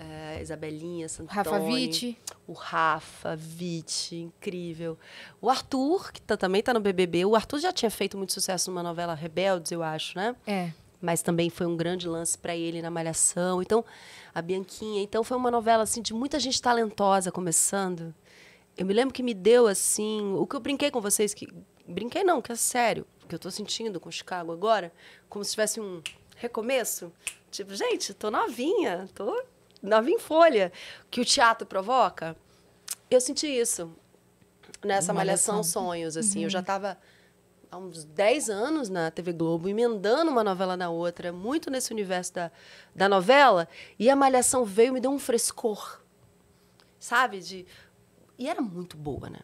É, Isabelinha, Santoni. Rafa Vitti. O Rafa Vitti, incrível. O Arthur, que tá, também está no BBB. O Arthur já tinha feito muito sucesso numa novela Rebeldes, eu acho, né? É mas também foi um grande lance para ele na Malhação. Então, a Bianquinha. Então, foi uma novela assim de muita gente talentosa começando. Eu me lembro que me deu assim. O que eu brinquei com vocês, que. Brinquei não, que é sério. Que eu estou sentindo com Chicago agora, como se tivesse um recomeço. Tipo, gente, tô novinha, tô novinha em folha. Que o teatro provoca. Eu senti isso nessa Malhação, Sonhos, assim. Uhum. Eu já estava uhum há uns 10 anos na TV Globo, emendando uma novela na outra, muito nesse universo da, da novela, e a Malhação veio e me deu um frescor, sabe? De... E era muito boa, né?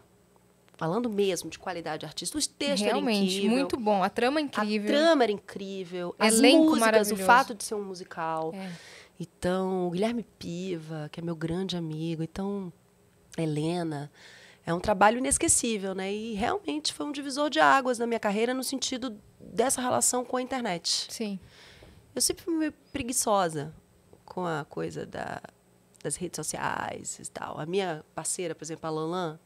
Falando mesmo de qualidade artística, os textos Realmente, muito bom. A trama é incrível. A trama era incrível. As Elenco músicas, o fato de ser um musical. É. Então, o Guilherme Piva, que é meu grande amigo. Então, Helena é um trabalho inesquecível, né? E realmente foi um divisor de águas na minha carreira no sentido dessa relação com a internet. Sim. Eu sempre fui meio preguiçosa com a coisa da, das redes sociais e tal. A minha parceira, por exemplo, a Lanlan,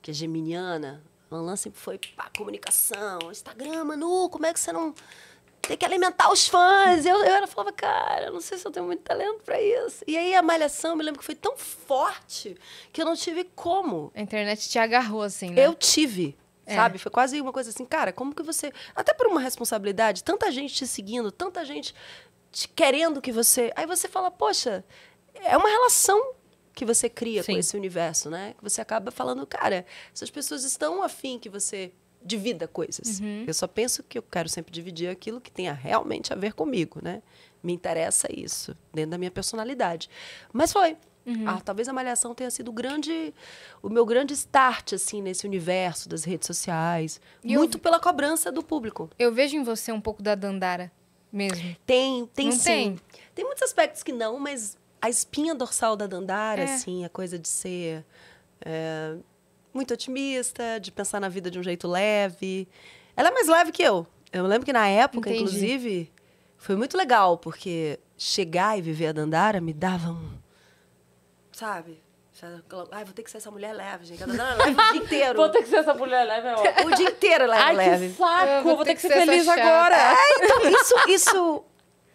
que é geminiana, Lanlan sempre foi pá, comunicação, Instagram, Manu, como é que você não tem que alimentar os fãs. Eu, eu era, falava, cara, não sei se eu tenho muito talento para isso. E aí a malhação, eu me lembro que foi tão forte que eu não tive como. A internet te agarrou, assim, né? Eu tive. É. Sabe? Foi quase uma coisa assim, cara, como que você. Até por uma responsabilidade, tanta gente te seguindo, tanta gente te querendo que você. Aí você fala, poxa, é uma relação que você cria Sim. com esse universo, né? Que você acaba falando, cara, essas pessoas estão afim que você divida coisas. Uhum. Eu só penso que eu quero sempre dividir aquilo que tenha realmente a ver comigo, né? Me interessa isso, dentro da minha personalidade. Mas foi. Uhum. Ah, talvez a Malhação tenha sido o grande, o meu grande start, assim, nesse universo das redes sociais. E muito eu... pela cobrança do público. Eu vejo em você um pouco da Dandara mesmo. Tem, tem não sim. Tem. tem muitos aspectos que não, mas a espinha dorsal da Dandara, é. assim, a coisa de ser... É, muito otimista, de pensar na vida de um jeito leve. Ela é mais leve que eu. Eu lembro que na época, Entendi. inclusive, foi muito legal, porque chegar e viver a Dandara me dava um. Sabe? Ai, vou ter que ser essa mulher leve, gente. A Dandara leve o dia inteiro. vou ter que ser essa mulher leve, é O dia inteiro ela é Ai, leve. Que saco! Eu é, vou, vou ter, ter, que, ser, ser feliz agora. É, então, isso. isso...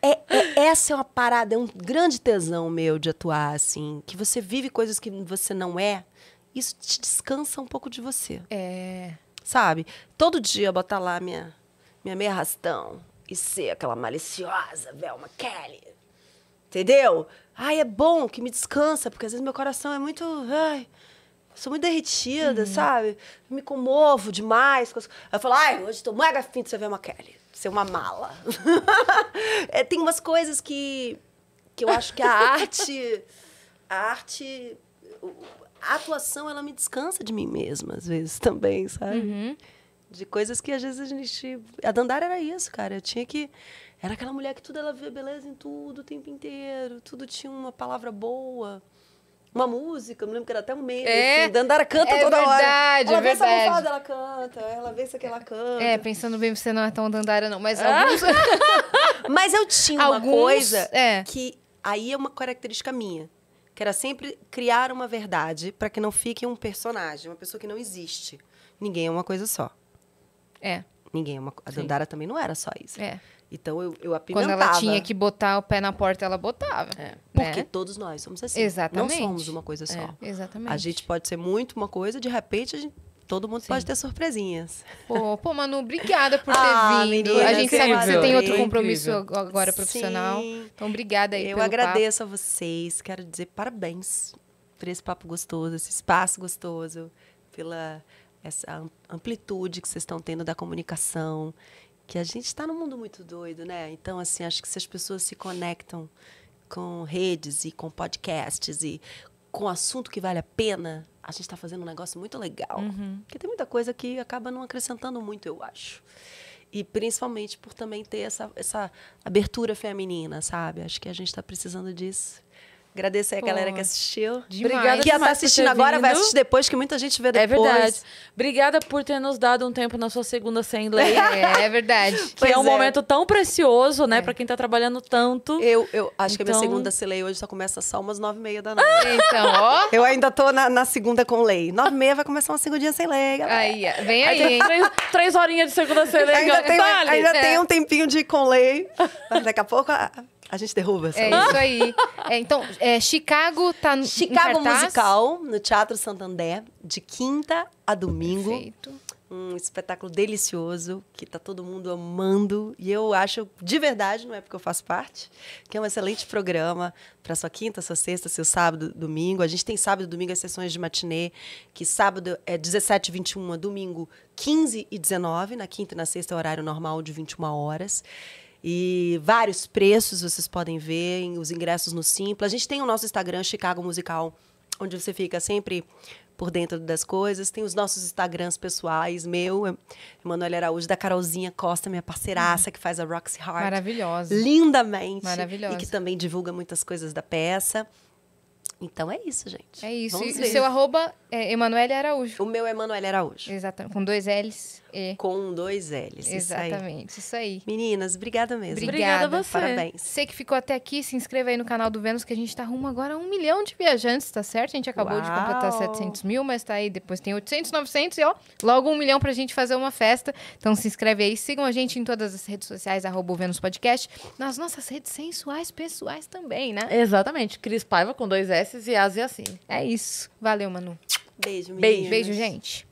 É, é, essa é uma parada, é um grande tesão meu de atuar, assim. Que você vive coisas que você não é isso te descansa um pouco de você. É. Sabe? Todo dia botar lá minha, minha meia rastão e ser aquela maliciosa Velma Kelly. Entendeu? Ai, é bom que me descansa, porque às vezes meu coração é muito. Ai, sou muito derretida, uhum. sabe? Me comovo demais. Eu falo, ai, hoje tô mega afim de ser Velma Kelly, ser uma mala. é, tem umas coisas que, que eu acho que a arte. A arte a atuação, ela me descansa de mim mesma, às vezes, também, sabe? Uhum. De coisas que, às vezes, a gente... A Dandara era isso, cara. Eu tinha que... Era aquela mulher que tudo ela via beleza em tudo, o tempo inteiro. Tudo tinha uma palavra boa uma música, me lembro que era até um meme. É, assim, Dandara canta é toda verdade, hora. Ela é vê verdade. essa almofada, ela canta. Ela vê isso aqui, ela canta. É, pensando bem, você não é tão Dandara, não. Mas ah. alguns... mas eu tinha alguns, uma coisa é. que... Aí é uma característica minha que era sempre criar uma verdade para que não fique um personagem, uma pessoa que não existe. Ninguém é uma coisa só. É. Ninguém é uma A Dandara Sim. também não era só isso. É. Então eu, eu apimentava. Quando ela tinha que botar o pé na porta, ela botava. É. Né? Porque né? todos nós somos assim. Exatamente. Não somos uma coisa é, só. É. Exatamente. A gente pode ser muito uma coisa, de repente a gente todo mundo Sim. pode ter surpresinhas. Pô, pô, Manu, obrigada por ah, ter ah, vindo. Menina, a gente sabe que você tem outro compromisso incrível. agora profissional. Sim. Então, obrigada aí. Eu agradeço papo. a vocês. Quero dizer parabéns por esse papo gostoso, esse espaço gostoso, pela essa amplitude que vocês estão tendo da comunicação. Que a gente está num mundo muito doido, né? Então, assim, acho que se as pessoas se conectam com redes e com podcasts e com assunto que vale a pena, a gente está fazendo um negócio muito legal. Uhum. Porque tem muita coisa que acaba não acrescentando muito, eu acho. E principalmente por também ter essa, essa abertura feminina, sabe? Acho que a gente está precisando disso. Agradecer a galera que assistiu. Obrigada que demais tá assistindo agora, vai assistir depois, que muita gente vê é depois. É verdade. Obrigada por ter nos dado um tempo na sua segunda sem É, é verdade. que pois é um é. momento tão precioso, né, é. pra quem tá trabalhando tanto. Eu, eu acho então... que a minha então segunda lei hoje só começa só umas nove e meia da noite. então, ó. Eu ainda tô na, na segunda com lei. Nove e meia vai começar uma segundinha sem lei, galera. Aí, vem aí. hein? três, três horinhas de segunda sem lei. Ainda, tem, ainda é. tem um tempinho de ir com lei. Mas daqui a pouco... A... A gente derruba essa. É isso aí. É, então, é, Chicago tá no Chicago Musical, no Teatro Santander, de quinta a domingo. Perfeito. Um espetáculo delicioso que tá todo mundo amando. E eu acho, de verdade, não é porque eu faço parte, que é um excelente programa para sua quinta, sua sexta, seu sábado, domingo. A gente tem sábado e domingo as sessões de matinê, que sábado é 17 e 21, domingo 15 e 19, na quinta e na sexta é horário normal de 21 horas. E vários preços vocês podem ver, os ingressos no Simpla. A gente tem o nosso Instagram, Chicago Musical, onde você fica sempre por dentro das coisas. Tem os nossos Instagrams pessoais, meu, Emanuel Araújo, da Carolzinha Costa, minha parceiraça, que faz a Roxy Heart. Maravilhosa. Lindamente. Maravilhosa. E que também divulga muitas coisas da peça. Então é isso, gente. É isso. Vamos e o seu arroba é Emanuele Araújo. O meu é Emanuele Araújo. Exatamente. Com dois L's. É. Com dois L's. Exatamente, isso aí. isso aí. Meninas, obrigada mesmo. Obrigada, obrigada você. Parabéns. Você que ficou até aqui, se inscreva aí no canal do Vênus, que a gente está rumo agora a um milhão de viajantes, tá certo? A gente acabou Uau. de completar 700 mil, mas tá aí, depois tem 800, 900 e ó, logo um milhão pra gente fazer uma festa. Então se inscreve aí, sigam a gente em todas as redes sociais, arroba Vênus Podcast, nas nossas redes sensuais pessoais também, né? Exatamente, Cris Paiva com dois Ss e As e assim. É isso. Valeu, Manu. Beijo, meninas. Beijo, beijo gente.